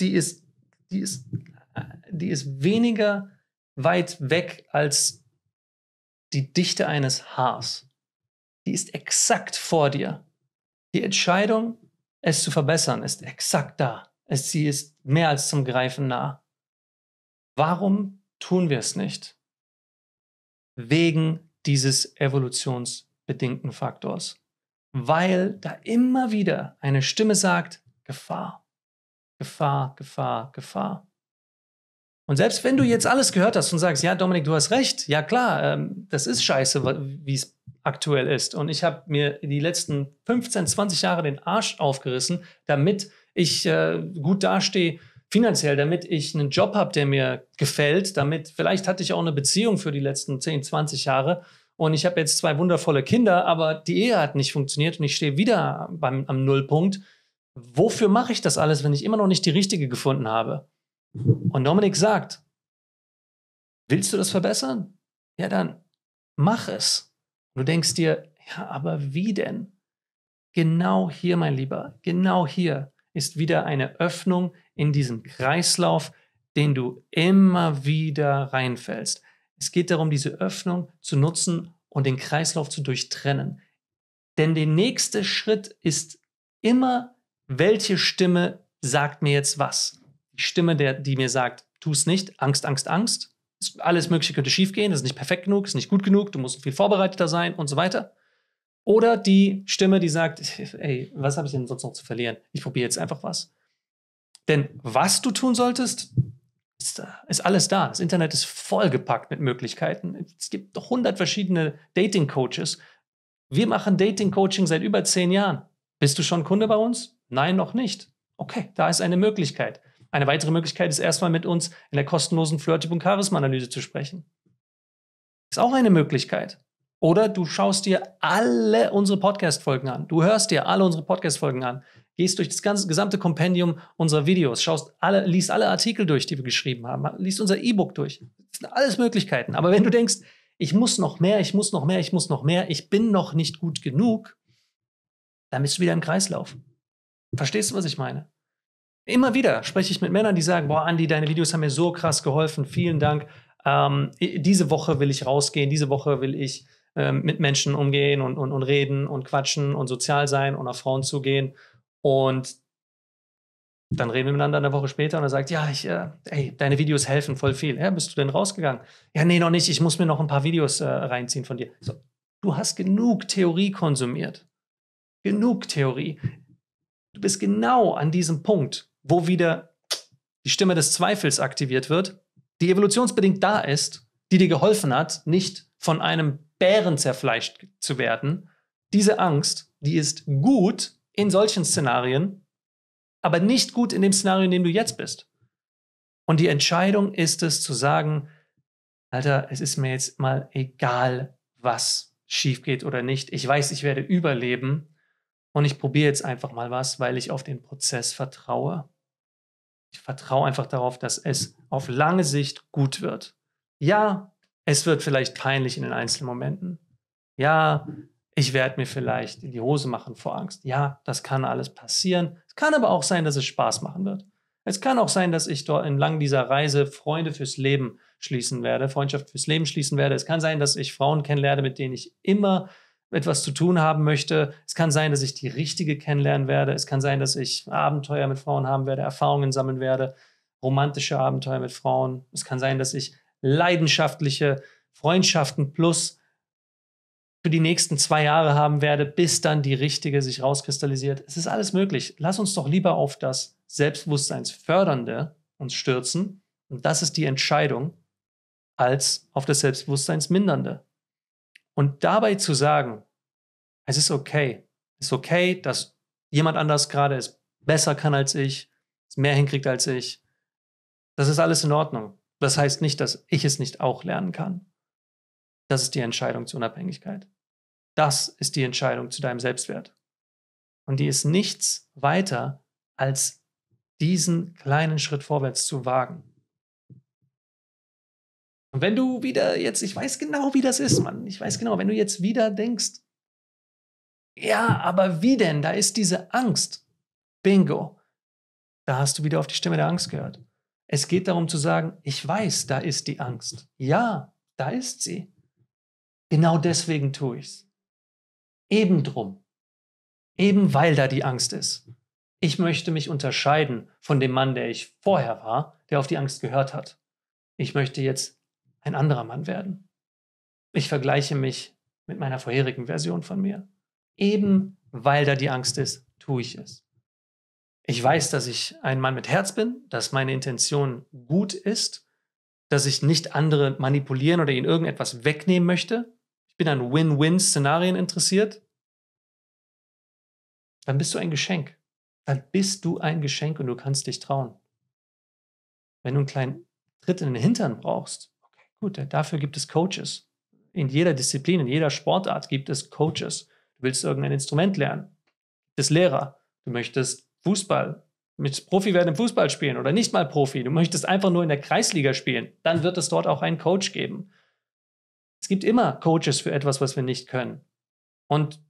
die ist, die ist, die ist weniger weit weg als die Dichte eines Haars die ist exakt vor dir. Die Entscheidung, es zu verbessern, ist exakt da. sie ist mehr als zum Greifen nah. Warum tun wir es nicht? Wegen dieses evolutionsbedingten Faktors. Weil da immer wieder eine Stimme sagt, Gefahr, Gefahr, Gefahr, Gefahr. Und selbst wenn du jetzt alles gehört hast und sagst, ja, Dominik, du hast recht, ja klar, ähm, das ist scheiße, wie es aktuell ist. Und ich habe mir die letzten 15, 20 Jahre den Arsch aufgerissen, damit ich äh, gut dastehe finanziell, damit ich einen Job habe, der mir gefällt, damit vielleicht hatte ich auch eine Beziehung für die letzten 10, 20 Jahre und ich habe jetzt zwei wundervolle Kinder, aber die Ehe hat nicht funktioniert und ich stehe wieder beim, am Nullpunkt. Wofür mache ich das alles, wenn ich immer noch nicht die richtige gefunden habe? Und Dominik sagt, willst du das verbessern? Ja, dann mach es du denkst dir, ja, aber wie denn? Genau hier, mein Lieber, genau hier ist wieder eine Öffnung in diesen Kreislauf, den du immer wieder reinfällst. Es geht darum, diese Öffnung zu nutzen und den Kreislauf zu durchtrennen. Denn der nächste Schritt ist immer, welche Stimme sagt mir jetzt was? Die Stimme, der, die mir sagt, tu es nicht, Angst, Angst, Angst alles Mögliche könnte schiefgehen, es ist nicht perfekt genug, es ist nicht gut genug, du musst viel vorbereiteter sein und so weiter. Oder die Stimme, die sagt, ey, was habe ich denn sonst noch zu verlieren? Ich probiere jetzt einfach was. Denn was du tun solltest, ist, ist, alles da. Das Internet ist vollgepackt mit Möglichkeiten. Es gibt 100 verschiedene Dating-Coaches. Wir machen Dating-Coaching seit über zehn Jahren. Bist du schon Kunde bei uns? Nein, noch nicht. Okay, da ist eine Möglichkeit. Eine weitere Möglichkeit ist erstmal mit uns in der kostenlosen Flirttyp- und Charisma-Analyse zu sprechen. Ist auch eine Möglichkeit. Oder du schaust dir alle unsere Podcast-Folgen an. Du hörst dir alle unsere Podcast-Folgen an. Gehst durch das ganze gesamte Kompendium unserer Videos, schaust alle, liest alle Artikel durch, die wir geschrieben haben, liest unser E-Book durch. Das sind alles Möglichkeiten. Aber wenn du denkst, ich muss noch mehr, ich muss noch mehr, ich muss noch mehr, ich bin noch nicht gut genug, dann bist du wieder im Kreislauf. Verstehst du, was ich meine? Immer wieder spreche ich mit Männern, die sagen, boah, Andi, deine Videos haben mir so krass geholfen, vielen Dank. Ähm, diese Woche will ich rausgehen, diese Woche will ich ähm, mit Menschen umgehen und, und, und reden und quatschen und sozial sein und auf Frauen zugehen. Und dann reden wir miteinander eine Woche später und er sagt, ja, ich, äh, ey, deine Videos helfen voll viel. Ja, bist du denn rausgegangen? Ja, nee, noch nicht. Ich muss mir noch ein paar Videos äh, reinziehen von dir. So, du hast genug Theorie konsumiert. Genug Theorie. Du bist genau an diesem Punkt wo wieder die Stimme des Zweifels aktiviert wird, die evolutionsbedingt da ist, die dir geholfen hat, nicht von einem Bären zerfleischt zu werden. Diese Angst, die ist gut in solchen Szenarien, aber nicht gut in dem Szenario, in dem du jetzt bist. Und die Entscheidung ist es zu sagen, Alter, es ist mir jetzt mal egal, was schief geht oder nicht. Ich weiß, ich werde überleben und ich probiere jetzt einfach mal was, weil ich auf den Prozess vertraue vertraue einfach darauf, dass es auf lange Sicht gut wird. Ja, es wird vielleicht peinlich in den einzelnen Momenten. Ja, ich werde mir vielleicht in die Hose machen vor Angst. Ja, das kann alles passieren. Es kann aber auch sein, dass es Spaß machen wird. Es kann auch sein, dass ich dort entlang dieser Reise Freunde fürs Leben schließen werde, Freundschaft fürs Leben schließen werde. Es kann sein, dass ich Frauen kennenlerne, mit denen ich immer etwas zu tun haben möchte. Es kann sein, dass ich die Richtige kennenlernen werde. Es kann sein, dass ich Abenteuer mit Frauen haben werde, Erfahrungen sammeln werde, romantische Abenteuer mit Frauen. Es kann sein, dass ich leidenschaftliche Freundschaften plus für die nächsten zwei Jahre haben werde, bis dann die Richtige sich rauskristallisiert. Es ist alles möglich. Lass uns doch lieber auf das Selbstbewusstseinsfördernde uns stürzen. Und das ist die Entscheidung als auf das Selbstbewusstseinsmindernde. Und dabei zu sagen, es ist okay, es ist okay, dass jemand anders gerade es besser kann als ich, es mehr hinkriegt als ich, das ist alles in Ordnung. Das heißt nicht, dass ich es nicht auch lernen kann. Das ist die Entscheidung zur Unabhängigkeit. Das ist die Entscheidung zu deinem Selbstwert. Und die ist nichts weiter als diesen kleinen Schritt vorwärts zu wagen. Und wenn du wieder jetzt, ich weiß genau, wie das ist, Mann, ich weiß genau, wenn du jetzt wieder denkst, ja, aber wie denn? Da ist diese Angst. Bingo. Da hast du wieder auf die Stimme der Angst gehört. Es geht darum zu sagen, ich weiß, da ist die Angst. Ja, da ist sie. Genau deswegen tue ich es. Eben drum. Eben weil da die Angst ist. Ich möchte mich unterscheiden von dem Mann, der ich vorher war, der auf die Angst gehört hat. Ich möchte jetzt ein anderer Mann werden. Ich vergleiche mich mit meiner vorherigen Version von mir. Eben weil da die Angst ist, tue ich es. Ich weiß, dass ich ein Mann mit Herz bin, dass meine Intention gut ist, dass ich nicht andere manipulieren oder ihnen irgendetwas wegnehmen möchte. Ich bin an Win-Win-Szenarien interessiert. Dann bist du ein Geschenk. Dann bist du ein Geschenk und du kannst dich trauen. Wenn du einen kleinen Tritt in den Hintern brauchst, Gut, äh, dafür gibt es Coaches. In jeder Disziplin, in jeder Sportart gibt es Coaches. Du willst irgendein Instrument lernen, gibt es Lehrer. Du möchtest Fußball mit Profi werden im Fußball spielen oder nicht mal Profi. Du möchtest einfach nur in der Kreisliga spielen. Dann wird es dort auch einen Coach geben. Es gibt immer Coaches für etwas, was wir nicht können. Und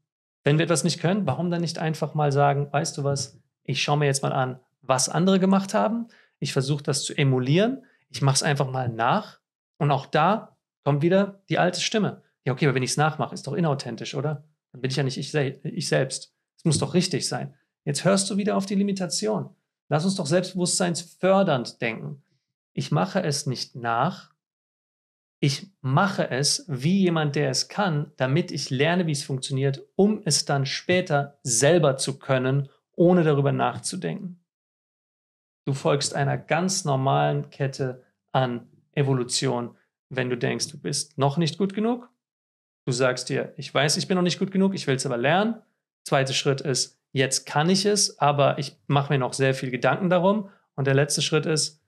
wenn wir etwas nicht können, warum dann nicht einfach mal sagen, weißt du was, ich schaue mir jetzt mal an, was andere gemacht haben. Ich versuche das zu emulieren. Ich mache es einfach mal nach und auch da kommt wieder die alte Stimme. Ja, okay, aber wenn ich es nachmache, ist doch inauthentisch, oder? Dann bin ich ja nicht ich, se ich selbst. Es muss doch richtig sein. Jetzt hörst du wieder auf die Limitation. Lass uns doch selbstbewusstseinsfördernd denken. Ich mache es nicht nach. Ich mache es wie jemand, der es kann, damit ich lerne, wie es funktioniert, um es dann später selber zu können, ohne darüber nachzudenken. Du folgst einer ganz normalen Kette an Evolution, wenn du denkst, du bist noch nicht gut genug. Du sagst dir, ich weiß, ich bin noch nicht gut genug, ich will es aber lernen. Zweiter Schritt ist, jetzt kann ich es, aber ich mache mir noch sehr viel Gedanken darum. Und der letzte Schritt ist,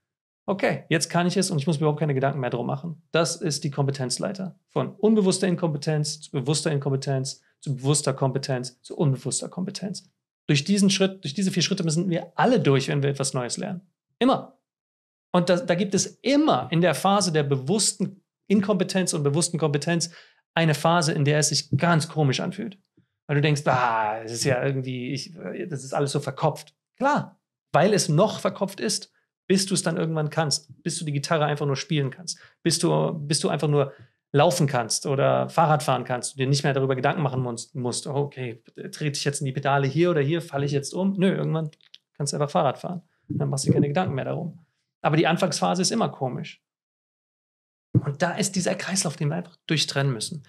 okay, jetzt kann ich es und ich muss mir überhaupt keine Gedanken mehr drum machen. Das ist die Kompetenzleiter. Von unbewusster Inkompetenz zu bewusster Inkompetenz, zu bewusster Kompetenz, zu unbewusster Kompetenz. Durch diesen Schritt, durch diese vier Schritte müssen wir alle durch, wenn wir etwas Neues lernen. Immer. Und da, da gibt es immer in der Phase der bewussten Inkompetenz und bewussten Kompetenz eine Phase, in der es sich ganz komisch anfühlt. Weil du denkst, ah, es ist ja irgendwie, ich, das ist alles so verkopft. Klar, weil es noch verkopft ist, bis du es dann irgendwann kannst, bis du die Gitarre einfach nur spielen kannst, bis du, bis du einfach nur laufen kannst oder Fahrrad fahren kannst, du dir nicht mehr darüber Gedanken machen musst, oh, okay, trete ich jetzt in die Pedale hier oder hier, falle ich jetzt um? Nö, irgendwann kannst du einfach Fahrrad fahren. Dann machst du keine Gedanken mehr darum. Aber die Anfangsphase ist immer komisch. Und da ist dieser Kreislauf, den wir einfach durchtrennen müssen.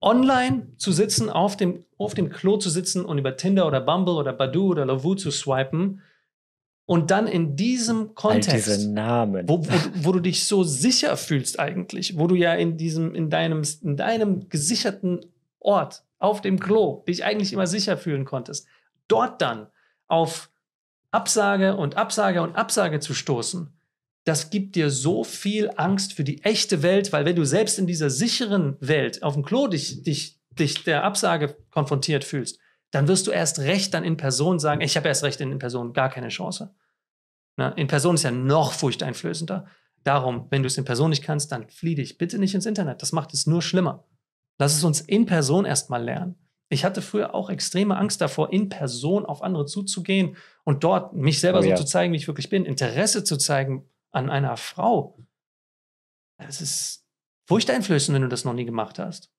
Online zu sitzen, auf dem, auf dem Klo zu sitzen und über Tinder oder Bumble oder Badu oder Lovoo zu swipen und dann in diesem Kontext, wo, wo, wo, du dich so sicher fühlst eigentlich, wo du ja in diesem, in deinem, in deinem gesicherten Ort auf dem Klo dich eigentlich immer sicher fühlen konntest, dort dann auf Absage und Absage und Absage zu stoßen, das gibt dir so viel Angst für die echte Welt, weil wenn du selbst in dieser sicheren Welt auf dem Klo dich, dich, dich der Absage konfrontiert fühlst, dann wirst du erst recht dann in Person sagen, ich habe erst recht in Person gar keine Chance. Na, ne? in Person ist ja noch furchteinflößender. Darum, wenn du es in Person nicht kannst, dann flieh dich bitte nicht ins Internet. Das macht es nur schlimmer. Lass es uns in Person erstmal lernen. Ich hatte früher auch extreme Angst davor, in Person auf andere zuzugehen und dort mich selber oh, so ja. zu zeigen, wie ich wirklich bin, Interesse zu zeigen, an einer Frau. Es ist furchteinflößend, wenn du das noch nie gemacht hast.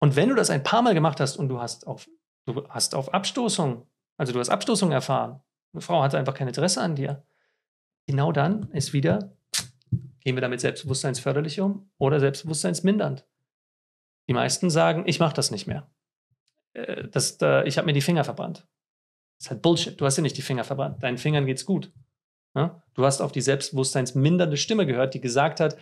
Und wenn du das ein paar Mal gemacht hast und du hast auf, du hast auf Abstoßung, also du hast Abstoßung erfahren, eine Frau hat einfach kein Interesse an dir, genau dann ist wieder, gehen wir damit selbstbewusstseinsförderlich um oder selbstbewusstseinsmindernd. Die meisten sagen, ich mache das nicht mehr. Äh, das, ich habe mir die Finger verbrannt. Das ist halt Bullshit. Du hast dir nicht die Finger verbrannt. Deinen Fingern geht's gut. Ja? Ne? Du hast auf die selbstbewusstseinsmindernde Stimme gehört, die gesagt hat,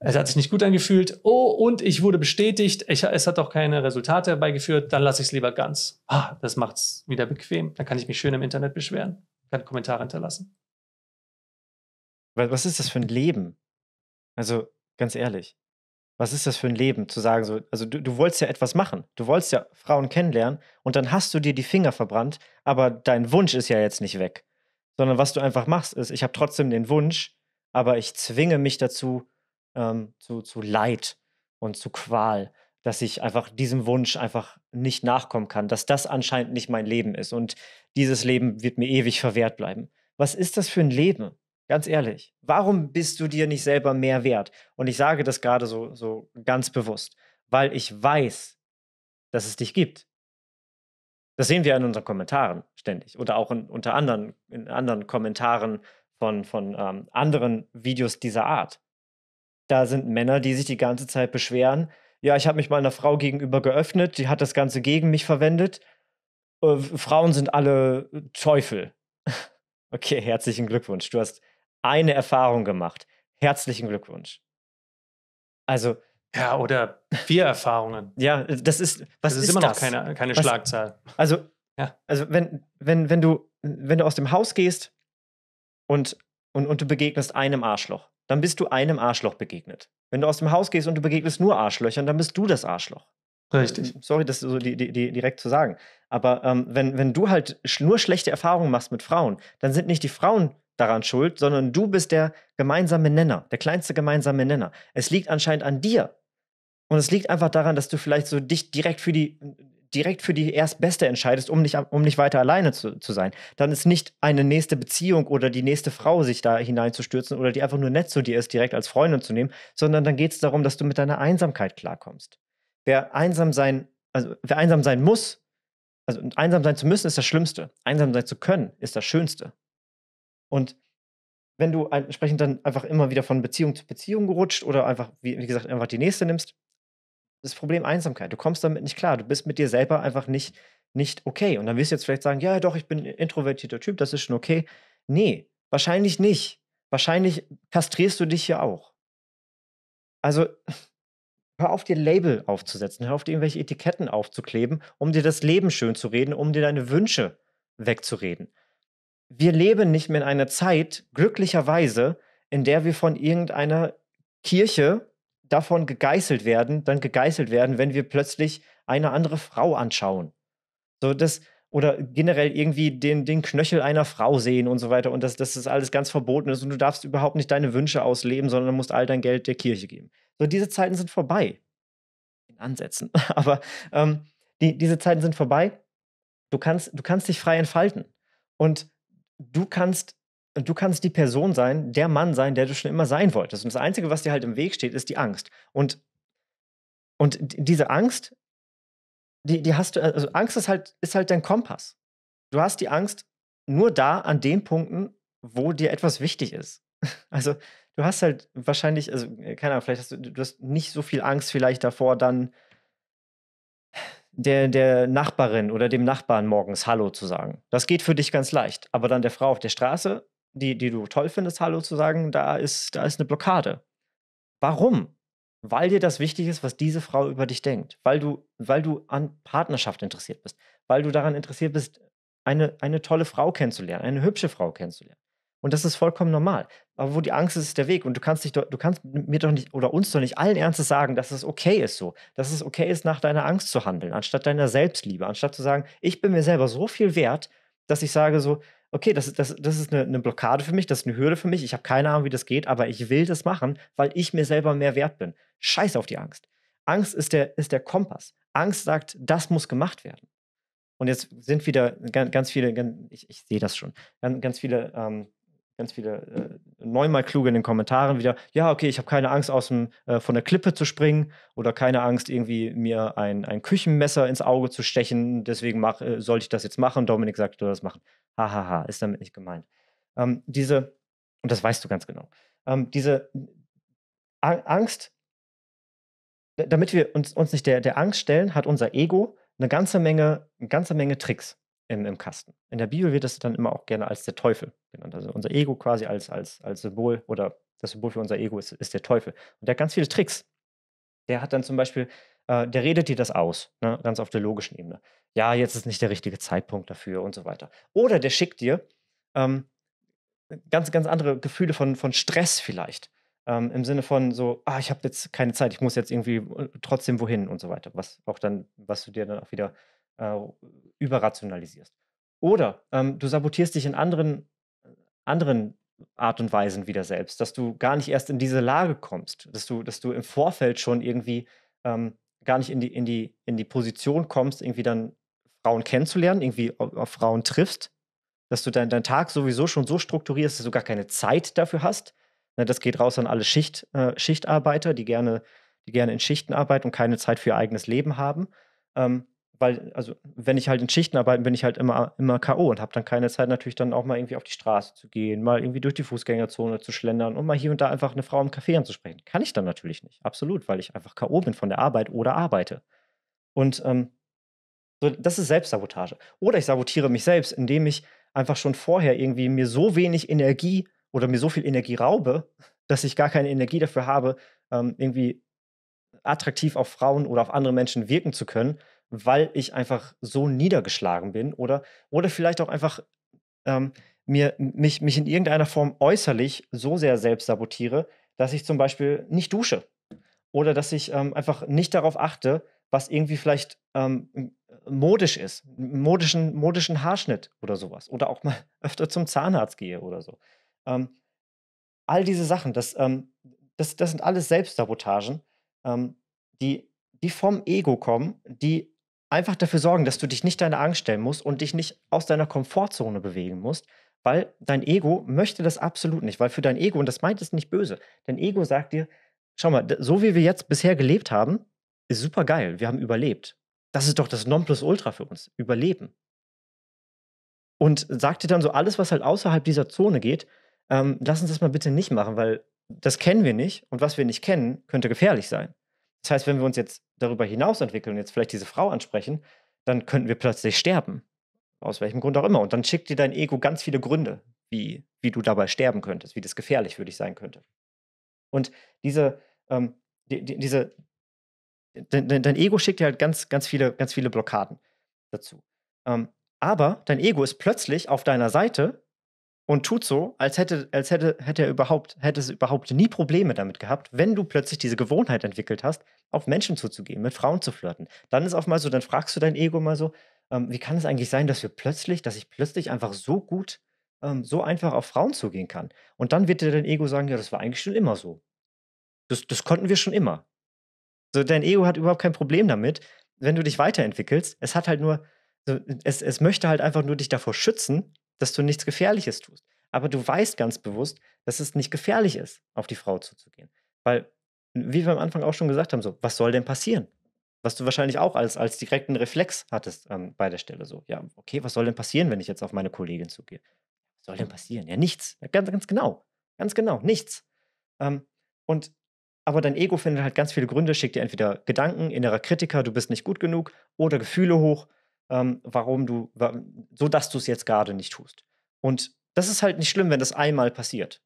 es hat sich nicht gut angefühlt. Oh, und ich wurde bestätigt. Ich, es hat auch keine Resultate herbeigeführt. Dann lasse ich es lieber ganz. Ah, das macht es wieder bequem. Dann kann ich mich schön im Internet beschweren. Kann Kommentare hinterlassen. Was ist das für ein Leben? Also ganz ehrlich, was ist das für ein Leben, zu sagen, so, also du, du wolltest ja etwas machen, du wolltest ja Frauen kennenlernen und dann hast du dir die Finger verbrannt, aber dein Wunsch ist ja jetzt nicht weg sondern was du einfach machst, ist, ich habe trotzdem den Wunsch, aber ich zwinge mich dazu, ähm, zu, zu Leid und zu Qual, dass ich einfach diesem Wunsch einfach nicht nachkommen kann, dass das anscheinend nicht mein Leben ist und dieses Leben wird mir ewig verwehrt bleiben. Was ist das für ein Leben? Ganz ehrlich, warum bist du dir nicht selber mehr wert? Und ich sage das gerade so, so ganz bewusst, weil ich weiß, dass es dich gibt. Das sehen wir in unseren Kommentaren ständig oder auch in, unter anderen, in anderen Kommentaren von, von ähm, anderen Videos dieser Art. Da sind Männer, die sich die ganze Zeit beschweren, ja, ich habe mich meiner Frau gegenüber geöffnet, die hat das Ganze gegen mich verwendet. Äh, Frauen sind alle Teufel. okay, herzlichen Glückwunsch. Du hast eine Erfahrung gemacht. Herzlichen Glückwunsch. Also, ja, oder vier Erfahrungen. Ja, das ist, was das ist, ist immer das? noch keine, keine Schlagzahl. Also, ja. also wenn, wenn, wenn, du, wenn du aus dem Haus gehst und, und, und du begegnest einem Arschloch, dann bist du einem Arschloch begegnet. Wenn du aus dem Haus gehst und du begegnest nur Arschlöchern, dann bist du das Arschloch. Richtig. Ähm, sorry, das so die, die, die direkt zu sagen. Aber ähm, wenn, wenn du halt nur schlechte Erfahrungen machst mit Frauen, dann sind nicht die Frauen daran schuld, sondern du bist der gemeinsame Nenner, der kleinste gemeinsame Nenner. Es liegt anscheinend an dir, und es liegt einfach daran, dass du vielleicht so dich direkt für die direkt für die erstbeste entscheidest, um nicht, um nicht weiter alleine zu, zu sein. Dann ist nicht eine nächste Beziehung oder die nächste Frau, sich da hineinzustürzen oder die einfach nur nett zu dir ist, direkt als Freundin zu nehmen, sondern dann geht es darum, dass du mit deiner Einsamkeit klarkommst. Wer einsam sein, also wer einsam sein muss, also einsam sein zu müssen, ist das Schlimmste. Einsam sein zu können, ist das Schönste. Und wenn du entsprechend dann einfach immer wieder von Beziehung zu Beziehung gerutscht oder einfach, wie, wie gesagt, einfach die nächste nimmst, das Problem Einsamkeit. Du kommst damit nicht klar. Du bist mit dir selber einfach nicht, nicht okay. Und dann wirst du jetzt vielleicht sagen, ja, doch, ich bin ein introvertierter Typ, das ist schon okay. Nee, wahrscheinlich nicht. Wahrscheinlich kastrierst du dich ja auch. Also hör auf, dir Label aufzusetzen, hör auf, dir irgendwelche Etiketten aufzukleben, um dir das Leben schön zu reden, um dir deine Wünsche wegzureden. Wir leben nicht mehr in einer Zeit, glücklicherweise, in der wir von irgendeiner Kirche davon gegeißelt werden, dann gegeißelt werden, wenn wir plötzlich eine andere Frau anschauen. So das oder generell irgendwie den, den Knöchel einer Frau sehen und so weiter und dass, dass das alles ganz verboten ist und du darfst überhaupt nicht deine Wünsche ausleben, sondern musst all dein Geld der Kirche geben. So diese Zeiten sind vorbei. In Ansätzen. Aber ähm, die, diese Zeiten sind vorbei. Du kannst, du kannst dich frei entfalten und du kannst und du kannst die Person sein, der Mann sein, der du schon immer sein wolltest. Und das Einzige, was dir halt im Weg steht, ist die Angst. Und, und diese Angst, die, die hast du, also Angst ist halt, ist halt dein Kompass. Du hast die Angst nur da an den Punkten, wo dir etwas wichtig ist. Also du hast halt wahrscheinlich, also äh, keine Ahnung, vielleicht hast du, du hast nicht so viel Angst vielleicht davor, dann der, der Nachbarin oder dem Nachbarn morgens Hallo zu sagen. Das geht für dich ganz leicht. Aber dann der Frau auf der Straße, die, die du toll findest, Hallo zu sagen, da ist, da ist eine Blockade. Warum? Weil dir das wichtig ist, was diese Frau über dich denkt, weil du, weil du an Partnerschaft interessiert bist, weil du daran interessiert bist, eine, eine tolle Frau kennenzulernen, eine hübsche Frau kennenzulernen. Und das ist vollkommen normal. Aber wo die Angst ist, ist der Weg. Und du kannst, dich, du kannst mir doch nicht oder uns doch nicht allen Ernstes sagen, dass es okay ist so. Dass es okay ist, nach deiner Angst zu handeln, anstatt deiner Selbstliebe. Anstatt zu sagen, ich bin mir selber so viel wert, dass ich sage so, okay, das, das, das ist eine, eine, Blockade für mich, das ist eine Hürde für mich, ich habe keine Ahnung, wie das geht, aber ich will das machen, weil ich mir selber mehr wert bin. Scheiß auf die Angst. Angst ist der, ist der Kompass. Angst sagt, das muss gemacht werden. Und jetzt sind wieder ganz, ganz viele, ganz, ich, ich sehe das schon, ganz, ganz viele ähm, ganz viele äh, neunmal kluge in den Kommentaren wieder, ja, okay, ich habe keine Angst, aus dem, äh, von der Klippe zu springen oder keine Angst, irgendwie mir ein, ein Küchenmesser ins Auge zu stechen, deswegen mach, äh, sollte ich das jetzt machen. Dominik sagt, du das machen. Hahaha, ha, ha, ist damit nicht gemeint. Ähm, diese, und das weißt du ganz genau, ähm, diese A Angst, damit wir uns, uns nicht der, der Angst stellen, hat unser Ego eine ganze Menge, eine ganze Menge Tricks im, im Kasten. In der Bibel wird das dann immer auch gerne als der Teufel genannt. Also unser Ego quasi als, als, als Symbol oder das Symbol für unser Ego ist, ist der Teufel. Und der hat ganz viele Tricks. Der hat dann zum Beispiel, äh, der redet dir das aus, ne? ganz auf der logischen Ebene. Ja, jetzt ist nicht der richtige Zeitpunkt dafür und so weiter. Oder der schickt dir ähm, ganz, ganz andere Gefühle von, von Stress vielleicht. Ähm, Im Sinne von so, ah, ich habe jetzt keine Zeit, ich muss jetzt irgendwie äh, trotzdem wohin und so weiter. Was auch dann, was du dir dann auch wieder äh, überrationalisierst. Oder ähm, du sabotierst dich in anderen, anderen Art und Weisen wieder selbst, dass du gar nicht erst in diese Lage kommst, dass du, dass du im Vorfeld schon irgendwie ähm, gar nicht in die, in, die, in die Position kommst, irgendwie dann Frauen kennenzulernen, irgendwie auf, auf Frauen triffst, dass du deinen dein Tag sowieso schon so strukturierst, dass du gar keine Zeit dafür hast. Na, ne, das geht raus an alle Schicht, äh, Schichtarbeiter, die gerne, die gerne in Schichten arbeiten und keine Zeit für ihr eigenes Leben haben. Ähm, weil, also wenn ich halt in Schichten arbeite, bin ich halt immer, immer K.O. und habe dann keine Zeit, natürlich dann auch mal irgendwie auf die Straße zu gehen, mal irgendwie durch die Fußgängerzone zu schlendern und mal hier und da einfach eine Frau im Café anzusprechen. Kann ich dann natürlich nicht. Absolut, weil ich einfach K.O. bin von der Arbeit oder arbeite. Und ähm, so, das ist Selbstsabotage. Oder ich sabotiere mich selbst, indem ich einfach schon vorher irgendwie mir so wenig Energie oder mir so viel Energie raube, dass ich gar keine Energie dafür habe, ähm, irgendwie attraktiv auf Frauen oder auf andere Menschen wirken zu können, weil ich einfach so niedergeschlagen bin oder, oder vielleicht auch einfach ähm, mir, mich, mich in irgendeiner Form äußerlich so sehr selbst sabotiere, dass ich zum Beispiel nicht dusche oder dass ich ähm, einfach nicht darauf achte, was irgendwie vielleicht ähm, modisch ist, modischen, modischen Haarschnitt oder sowas oder auch mal öfter zum Zahnarzt gehe oder so. Ähm, all diese Sachen, das, ähm, das, das sind alles Selbstsabotagen, ähm, die, die vom Ego kommen, die einfach dafür sorgen, dass du dich nicht deiner Angst stellen musst und dich nicht aus deiner Komfortzone bewegen musst, weil dein Ego möchte das absolut nicht, weil für dein Ego, und das meint es nicht böse, dein Ego sagt dir, schau mal, so wie wir jetzt bisher gelebt haben, ist super geil, wir haben überlebt. Das ist doch das Nonplusultra für uns, überleben. Und sagt dir dann so, alles, was halt außerhalb dieser Zone geht, ähm, lass uns das mal bitte nicht machen, weil das kennen wir nicht und was wir nicht kennen, könnte gefährlich sein. Das heißt, wenn wir uns jetzt darüber hinaus entwickeln und jetzt vielleicht diese Frau ansprechen, dann könnten wir plötzlich sterben. Aus welchem Grund auch immer. Und dann schickt dir dein Ego ganz viele Gründe, wie, wie du dabei sterben könntest, wie das gefährlich für dich sein könnte. Und diese, ähm, die, die, diese dein, dein, Ego schickt dir halt ganz, ganz viele, ganz viele Blockaden dazu. Ähm, aber dein Ego ist plötzlich auf deiner Seite und tut so, als hätte, als hätte, hätte er überhaupt, hätte es überhaupt nie Probleme damit gehabt, wenn du plötzlich diese Gewohnheit entwickelt hast, auf Menschen zuzugehen, mit Frauen zu flirten. Dann ist auch mal so, dann fragst du dein Ego mal so, ähm, wie kann es eigentlich sein, dass wir plötzlich, dass ich plötzlich einfach so gut, ähm, so einfach auf Frauen zugehen kann? Und dann wird dir dein Ego sagen, ja, das war eigentlich schon immer so. Das, das konnten wir schon immer. So, dein Ego hat überhaupt kein Problem damit, wenn du dich weiterentwickelst. Es hat halt nur, so, es, es möchte halt einfach nur dich davor schützen, dass du nichts Gefährliches tust. Aber du weißt ganz bewusst, dass es nicht gefährlich ist, auf die Frau zuzugehen. Weil, wie wir am Anfang auch schon gesagt haben, so, was soll denn passieren? Was du wahrscheinlich auch als, als direkten Reflex hattest ähm, bei der Stelle. So, ja, okay, was soll denn passieren, wenn ich jetzt auf meine Kollegin zugehe? Was soll denn passieren? Ja, nichts. Ja, ganz, ganz genau. Ganz genau, nichts. Ähm, und aber dein Ego findet halt ganz viele Gründe, schickt dir entweder Gedanken, innerer Kritiker, du bist nicht gut genug oder Gefühle hoch ähm, warum du, so dass du es jetzt gerade nicht tust. Und das ist halt nicht schlimm, wenn das einmal passiert.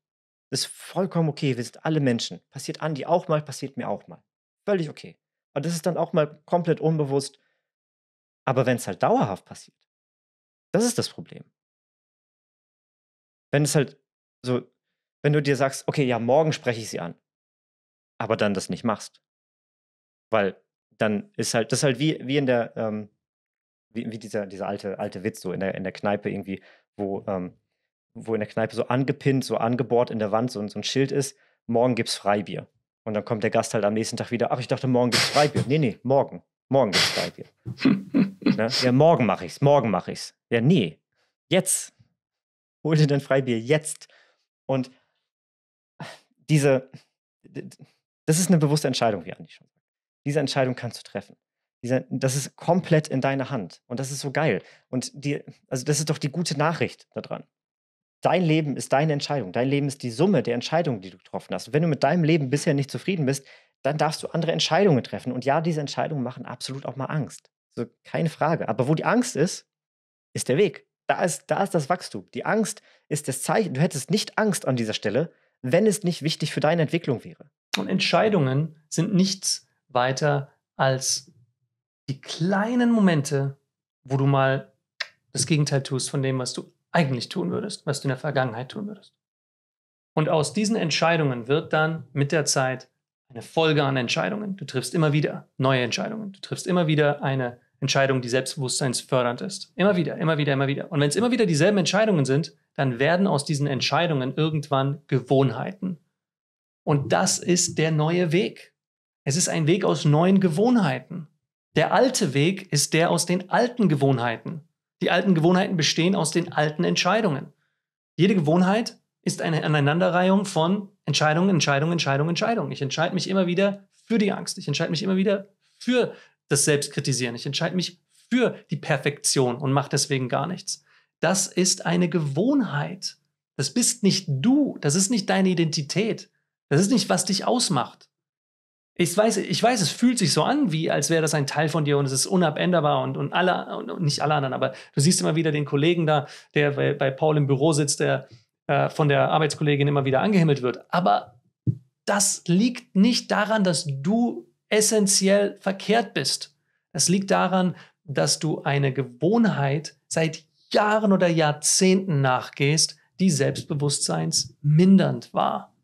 Das ist vollkommen okay, wir sind alle Menschen. Passiert Andi auch mal, passiert mir auch mal. Völlig okay. Aber das ist dann auch mal komplett unbewusst. Aber wenn es halt dauerhaft passiert, das ist das Problem. Wenn es halt so, wenn du dir sagst, okay, ja, morgen spreche ich sie an, aber dann das nicht machst. Weil dann ist halt, das ist halt wie, wie in der, ähm, wie, wie dieser, dieser alte, alte Witz so in der, in der Kneipe irgendwie, wo, ähm, wo in der Kneipe so angepinnt, so angebohrt in der Wand so, so ein Schild ist, morgen gibt's Freibier. Und dann kommt der Gast halt am nächsten Tag wieder, ach, ich dachte, morgen gibt's Freibier. Nee, nee, morgen. Morgen gibt's Freibier. ne? Ja, morgen mache ich's, morgen mache ich's. Ja, nee, jetzt. Hol dir dein Freibier jetzt. Und diese, das ist eine bewusste Entscheidung, wie Andi schon sagt. Diese Entscheidung kannst du treffen. Dieser, das ist komplett in deiner Hand. Und das ist so geil. Und die, also das ist doch die gute Nachricht daran. Dein Leben ist deine Entscheidung. Dein Leben ist die Summe der Entscheidungen, die du getroffen hast. Und wenn du mit deinem Leben bisher nicht zufrieden bist, dann darfst du andere Entscheidungen treffen. Und ja, diese Entscheidungen machen absolut auch mal Angst. Also keine Frage. Aber wo die Angst ist, ist der Weg. Da ist, da ist das Wachstum. Die Angst ist das Zeichen. Du hättest nicht Angst an dieser Stelle, wenn es nicht wichtig für deine Entwicklung wäre. Und Entscheidungen sind nichts weiter als die kleinen Momente, wo du mal das Gegenteil tust von dem, was du eigentlich tun würdest, was du in der Vergangenheit tun würdest. Und aus diesen Entscheidungen wird dann mit der Zeit eine Folge an Entscheidungen. Du triffst immer wieder neue Entscheidungen. Du triffst immer wieder eine Entscheidung, die selbstbewusstseinsfördernd ist. Immer wieder, immer wieder, immer wieder. Und wenn es immer wieder dieselben Entscheidungen sind, dann werden aus diesen Entscheidungen irgendwann Gewohnheiten. Und das ist der neue Weg. Es ist ein Weg aus neuen Gewohnheiten. Der alte Weg ist der aus den alten Gewohnheiten. Die alten Gewohnheiten bestehen aus den alten Entscheidungen. Jede Gewohnheit ist eine Aneinanderreihung von Entscheidungen, Entscheidungen, Entscheidungen, Entscheidungen. Ich entscheide mich immer wieder für die Angst. Ich entscheide mich immer wieder für das Selbstkritisieren. Ich entscheide mich für die Perfektion und mache deswegen gar nichts. Das ist eine Gewohnheit. Das bist nicht du. Das ist nicht deine Identität. Das ist nicht, was dich ausmacht ich weiß, ich weiß, es fühlt sich so an, wie als wäre das ein Teil von dir und es ist unabänderbar und, und alle, und nicht alle anderen, aber du siehst immer wieder den Kollegen da, der bei, bei Paul im Büro sitzt, der äh, von der Arbeitskollegin immer wieder angehimmelt wird. Aber das liegt nicht daran, dass du essentiell verkehrt bist. Es liegt daran, dass du eine Gewohnheit seit Jahren oder Jahrzehnten nachgehst, die selbstbewusstseinsmindernd war.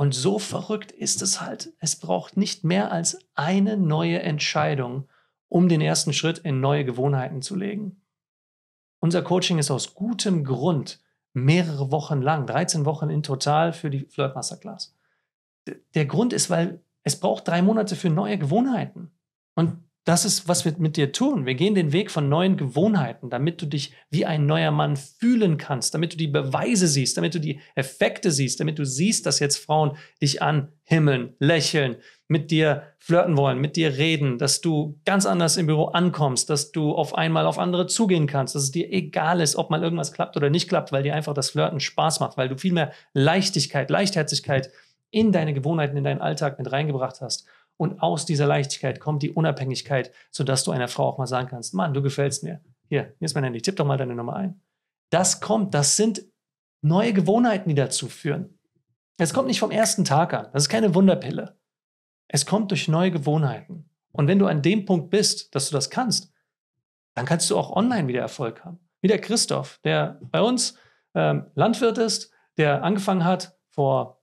Und so verrückt ist es halt. Es braucht nicht mehr als eine neue Entscheidung, um den ersten Schritt in neue Gewohnheiten zu legen. Unser Coaching ist aus gutem Grund mehrere Wochen lang, 13 Wochen in total für die Flirt Masterclass. Der Grund ist, weil es braucht drei Monate für neue Gewohnheiten. Und das ist, was wir mit dir tun. Wir gehen den Weg von neuen Gewohnheiten, damit du dich wie ein neuer Mann fühlen kannst, damit du die Beweise siehst, damit du die Effekte siehst, damit du siehst, dass jetzt Frauen dich anhimmeln, lächeln, mit dir flirten wollen, mit dir reden, dass du ganz anders im Büro ankommst, dass du auf einmal auf andere zugehen kannst, dass es dir egal ist, ob mal irgendwas klappt oder nicht klappt, weil dir einfach das Flirten Spaß macht, weil du viel mehr Leichtigkeit, Leichtherzigkeit in deine Gewohnheiten, in deinen Alltag mit reingebracht hast. Und aus dieser Leichtigkeit kommt die Unabhängigkeit, sodass du einer Frau auch mal sagen kannst, Mann, du gefällst mir. Hier, hier ist mein Handy, tipp doch mal deine Nummer ein. Das kommt, das sind neue Gewohnheiten, die dazu führen. Es kommt nicht vom ersten Tag an, das ist keine Wunderpille. Es kommt durch neue Gewohnheiten. Und wenn du an dem Punkt bist, dass du das kannst, dann kannst du auch online wieder Erfolg haben. Wie der Christoph, der bei uns ähm, Landwirt ist, der angefangen hat vor,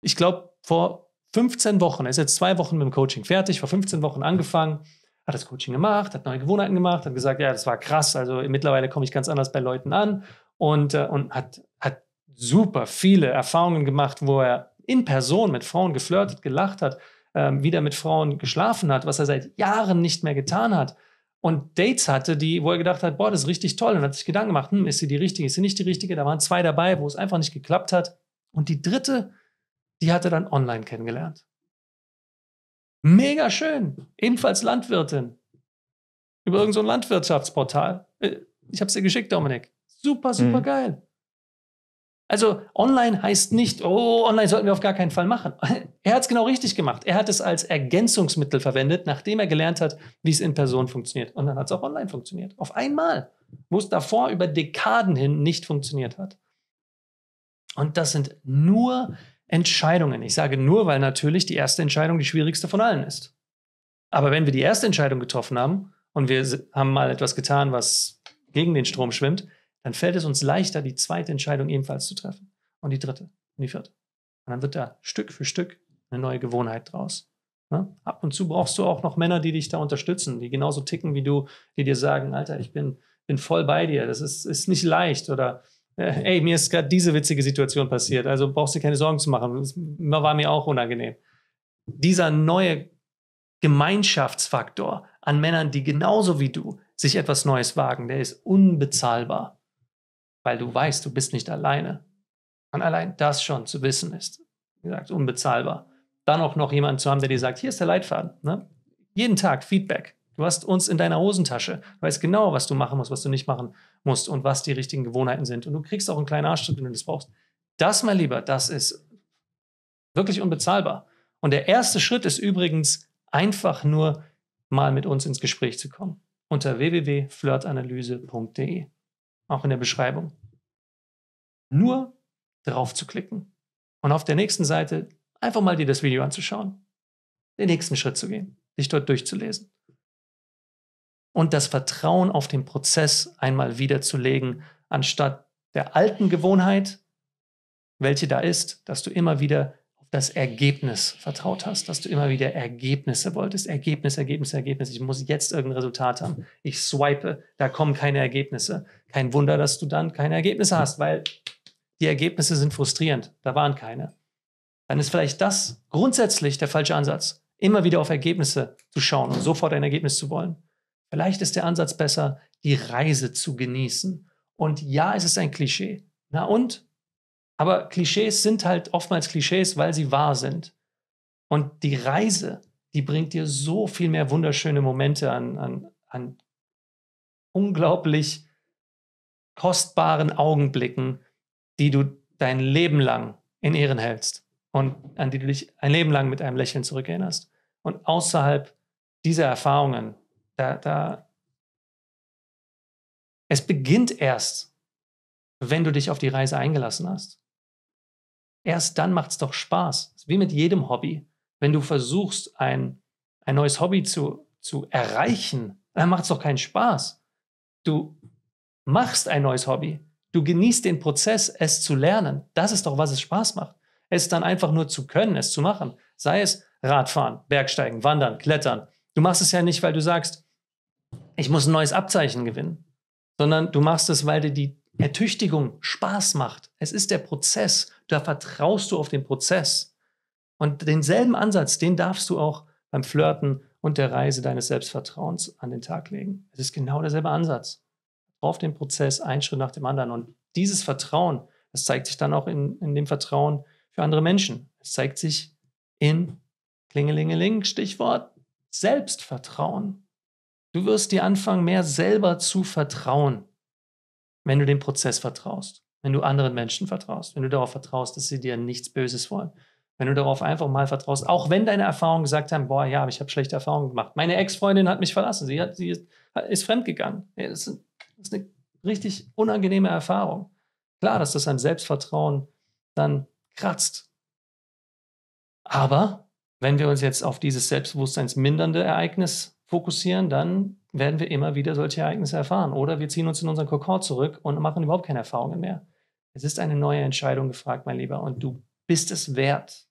ich glaube, vor 15 Wochen, er ist jetzt zwei Wochen mit dem Coaching fertig, vor 15 Wochen angefangen, hat das Coaching gemacht, hat neue Gewohnheiten gemacht, hat gesagt, ja, das war krass, also mittlerweile komme ich ganz anders bei Leuten an und, äh, und hat, hat super viele Erfahrungen gemacht, wo er in Person mit Frauen geflirtet, gelacht hat, ähm, wieder mit Frauen geschlafen hat, was er seit Jahren nicht mehr getan hat und Dates hatte, die, wo er gedacht hat, boah, das ist richtig toll und hat sich Gedanken gemacht, hm, ist sie die richtige, ist sie nicht die richtige, da waren zwei dabei, wo es einfach nicht geklappt hat und die dritte, die hat er dann online kennengelernt. Mega schön. Ebenfalls Landwirtin. Über irgendein so Landwirtschaftsportal. Äh, ich habe es dir geschickt, Dominik. Super, super mhm. geil. Also online heißt nicht, oh, online sollten wir auf gar keinen Fall machen. Er hat es genau richtig gemacht. Er hat es als Ergänzungsmittel verwendet, nachdem er gelernt hat, wie es in Person funktioniert. Und dann hat es auch online funktioniert. Auf einmal, wo es davor über Dekaden hin nicht funktioniert hat. Und das sind nur Entscheidungen. Ich sage nur, weil natürlich die erste Entscheidung die schwierigste von allen ist. Aber wenn wir die erste Entscheidung getroffen haben und wir haben mal etwas getan, was gegen den Strom schwimmt, dann fällt es uns leichter, die zweite Entscheidung ebenfalls zu treffen. Und die dritte und die vierte. Und dann wird da Stück für Stück eine neue Gewohnheit draus. Ne? Ab und zu brauchst du auch noch Männer, die dich da unterstützen, die genauso ticken wie du, die dir sagen, Alter, ich bin, bin voll bei dir, das ist, ist nicht leicht oder äh, ey, mir ist gerade diese witzige Situation passiert, also brauchst du keine Sorgen zu machen. Das war mir auch unangenehm. Dieser neue Gemeinschaftsfaktor an Männern, die genauso wie du sich etwas Neues wagen, der ist unbezahlbar, weil du weißt, du bist nicht alleine. Und allein das schon zu wissen ist, wie gesagt, unbezahlbar. Dann auch noch jemanden zu haben, der dir sagt, hier ist der Leitfaden. Ne? Jeden Tag Feedback. Du hast uns in deiner Hosentasche. Du weißt genau, was du machen musst, was du nicht machen musst und was die richtigen Gewohnheiten sind. Und du kriegst auch einen kleinen Arschtritt, wenn du das brauchst. Das, mein Lieber, das ist wirklich unbezahlbar. Und der erste Schritt ist übrigens einfach nur mal mit uns ins Gespräch zu kommen. Unter www.flirtanalyse.de. Auch in der Beschreibung. Nur drauf zu klicken und auf der nächsten Seite einfach mal dir das Video anzuschauen, den nächsten Schritt zu gehen, dich dort durchzulesen und das Vertrauen auf den Prozess einmal wiederzulegen, anstatt der alten Gewohnheit, welche da ist, dass du immer wieder auf das Ergebnis vertraut hast, dass du immer wieder Ergebnisse wolltest. Ergebnis, Ergebnis, Ergebnis. Ich muss jetzt irgendein Resultat haben. Ich swipe, da kommen keine Ergebnisse. Kein Wunder, dass du dann keine Ergebnisse hast, weil die Ergebnisse sind frustrierend. Da waren keine. Dann ist vielleicht das grundsätzlich der falsche Ansatz, immer wieder auf Ergebnisse zu schauen und sofort ein Ergebnis zu wollen. Vielleicht ist der Ansatz besser, die Reise zu genießen. Und ja, es ist ein Klischee. Na und? Aber Klischees sind halt oftmals Klischees, weil sie wahr sind. Und die Reise, die bringt dir so viel mehr wunderschöne Momente an, an, an unglaublich kostbaren Augenblicken, die du dein Leben lang in Ehren hältst und an die du dich ein Leben lang mit einem Lächeln zurückerinnerst. Und außerhalb dieser Erfahrungen da, da, es beginnt erst, wenn du dich auf die Reise eingelassen hast. Erst dann macht es doch Spaß. Wie mit jedem Hobby. Wenn du versuchst, ein, ein neues Hobby zu, zu erreichen, dann macht es doch keinen Spaß. Du machst ein neues Hobby. Du genießt den Prozess, es zu lernen. Das ist doch, was es Spaß macht. Es dann einfach nur zu können, es zu machen. Sei es Radfahren, Bergsteigen, Wandern, Klettern, Du machst es ja nicht, weil du sagst, ich muss ein neues Abzeichen gewinnen, sondern du machst es, weil dir die Ertüchtigung Spaß macht. Es ist der Prozess. Da vertraust du auf den Prozess. Und denselben Ansatz, den darfst du auch beim Flirten und der Reise deines Selbstvertrauens an den Tag legen. Es ist genau derselbe Ansatz. Auf den Prozess, einen Schritt nach dem anderen. Und dieses Vertrauen, das zeigt sich dann auch in, in dem Vertrauen für andere Menschen. Es zeigt sich in Klingelingeling, Stichwort Selbstvertrauen. Du wirst dir anfangen, mehr selber zu vertrauen, wenn du dem Prozess vertraust, wenn du anderen Menschen vertraust, wenn du darauf vertraust, dass sie dir nichts Böses wollen, wenn du darauf einfach mal vertraust, auch wenn deine Erfahrungen gesagt haben, boah, ja, ich habe schlechte Erfahrungen gemacht. Meine Ex-Freundin hat mich verlassen, sie, hat, sie ist, ist fremdgegangen. Das ist, das ist eine richtig unangenehme Erfahrung. Klar, dass das an Selbstvertrauen dann kratzt. Aber wenn wir uns jetzt auf dieses selbstbewusstseinsmindernde Ereignis fokussieren, dann werden wir immer wieder solche Ereignisse erfahren. Oder wir ziehen uns in unseren Kokon zurück und machen überhaupt keine Erfahrungen mehr. Es ist eine neue Entscheidung gefragt, mein Lieber. Und du bist es wert,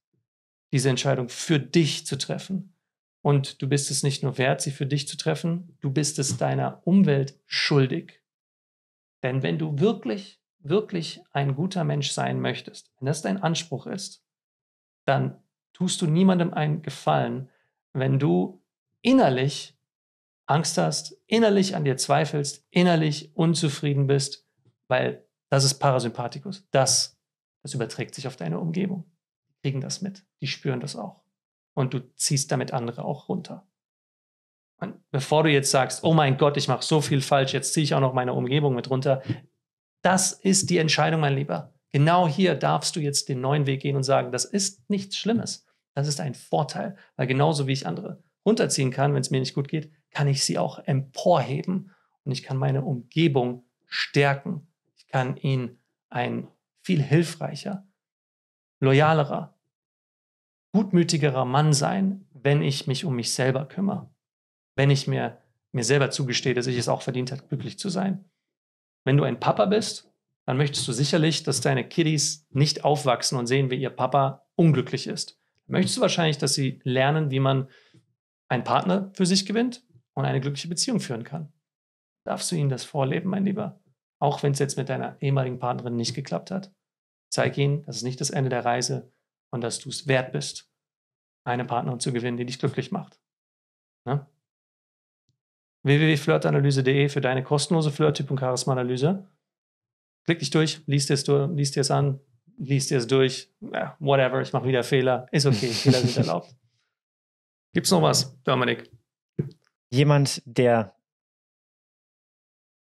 diese Entscheidung für dich zu treffen. Und du bist es nicht nur wert, sie für dich zu treffen, du bist es deiner Umwelt schuldig. Denn wenn du wirklich, wirklich ein guter Mensch sein möchtest, wenn das dein Anspruch ist, dann tust du niemandem einen Gefallen, wenn du innerlich Angst hast, innerlich an dir zweifelst, innerlich unzufrieden bist, weil das ist Parasympathikus. Das, das überträgt sich auf deine Umgebung. Die kriegen das mit, die spüren das auch. Und du ziehst damit andere auch runter. Und bevor du jetzt sagst, oh mein Gott, ich mache so viel falsch, jetzt ziehe ich auch noch meine Umgebung mit runter, das ist die Entscheidung, mein Lieber. Genau hier darfst du jetzt den neuen Weg gehen und sagen, das ist nichts Schlimmes. Das ist ein Vorteil, weil genauso wie ich andere runterziehen kann, wenn es mir nicht gut geht, kann ich sie auch emporheben und ich kann meine Umgebung stärken. Ich kann ihnen ein viel hilfreicher, loyalerer, gutmütigerer Mann sein, wenn ich mich um mich selber kümmere. Wenn ich mir, mir selber zugestehe, dass ich es auch verdient habe, glücklich zu sein. Wenn du ein Papa bist, dann möchtest du sicherlich, dass deine Kiddies nicht aufwachsen und sehen, wie ihr Papa unglücklich ist. Dann möchtest du wahrscheinlich, dass sie lernen, wie man einen Partner für sich gewinnt und eine glückliche Beziehung führen kann. Darfst du ihnen das vorleben, mein Lieber? Auch wenn es jetzt mit deiner ehemaligen Partnerin nicht geklappt hat. Zeig ihnen, das ist nicht das Ende der Reise und dass du es wert bist, eine Partnerin zu gewinnen, die dich glücklich macht. Ne? www.flirtanalyse.de für deine kostenlose Flirttyp und Charismaanalyse. analyse Klick dich durch, liest dir es, liest dir es an, liest dir es durch, whatever, ich mache wieder Fehler, ist okay, Fehler sind erlaubt. Gibt's noch was, Dominik? Jemand, der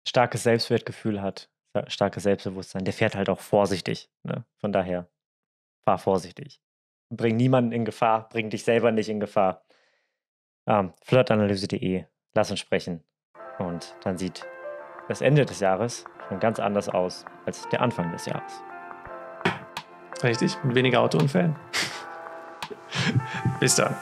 starkes Selbstwertgefühl hat, starkes Selbstbewusstsein, der fährt halt auch vorsichtig. Ne? Von daher, fahr vorsichtig. Bring niemanden in Gefahr, bring dich selber nicht in Gefahr. Ähm, flirtanalyse.de, lass uns sprechen. Und dann sieht das Ende des Jahres schon ganz anders aus als der Anfang des Jahres. Richtig, mit weniger Autounfällen. Bis dann.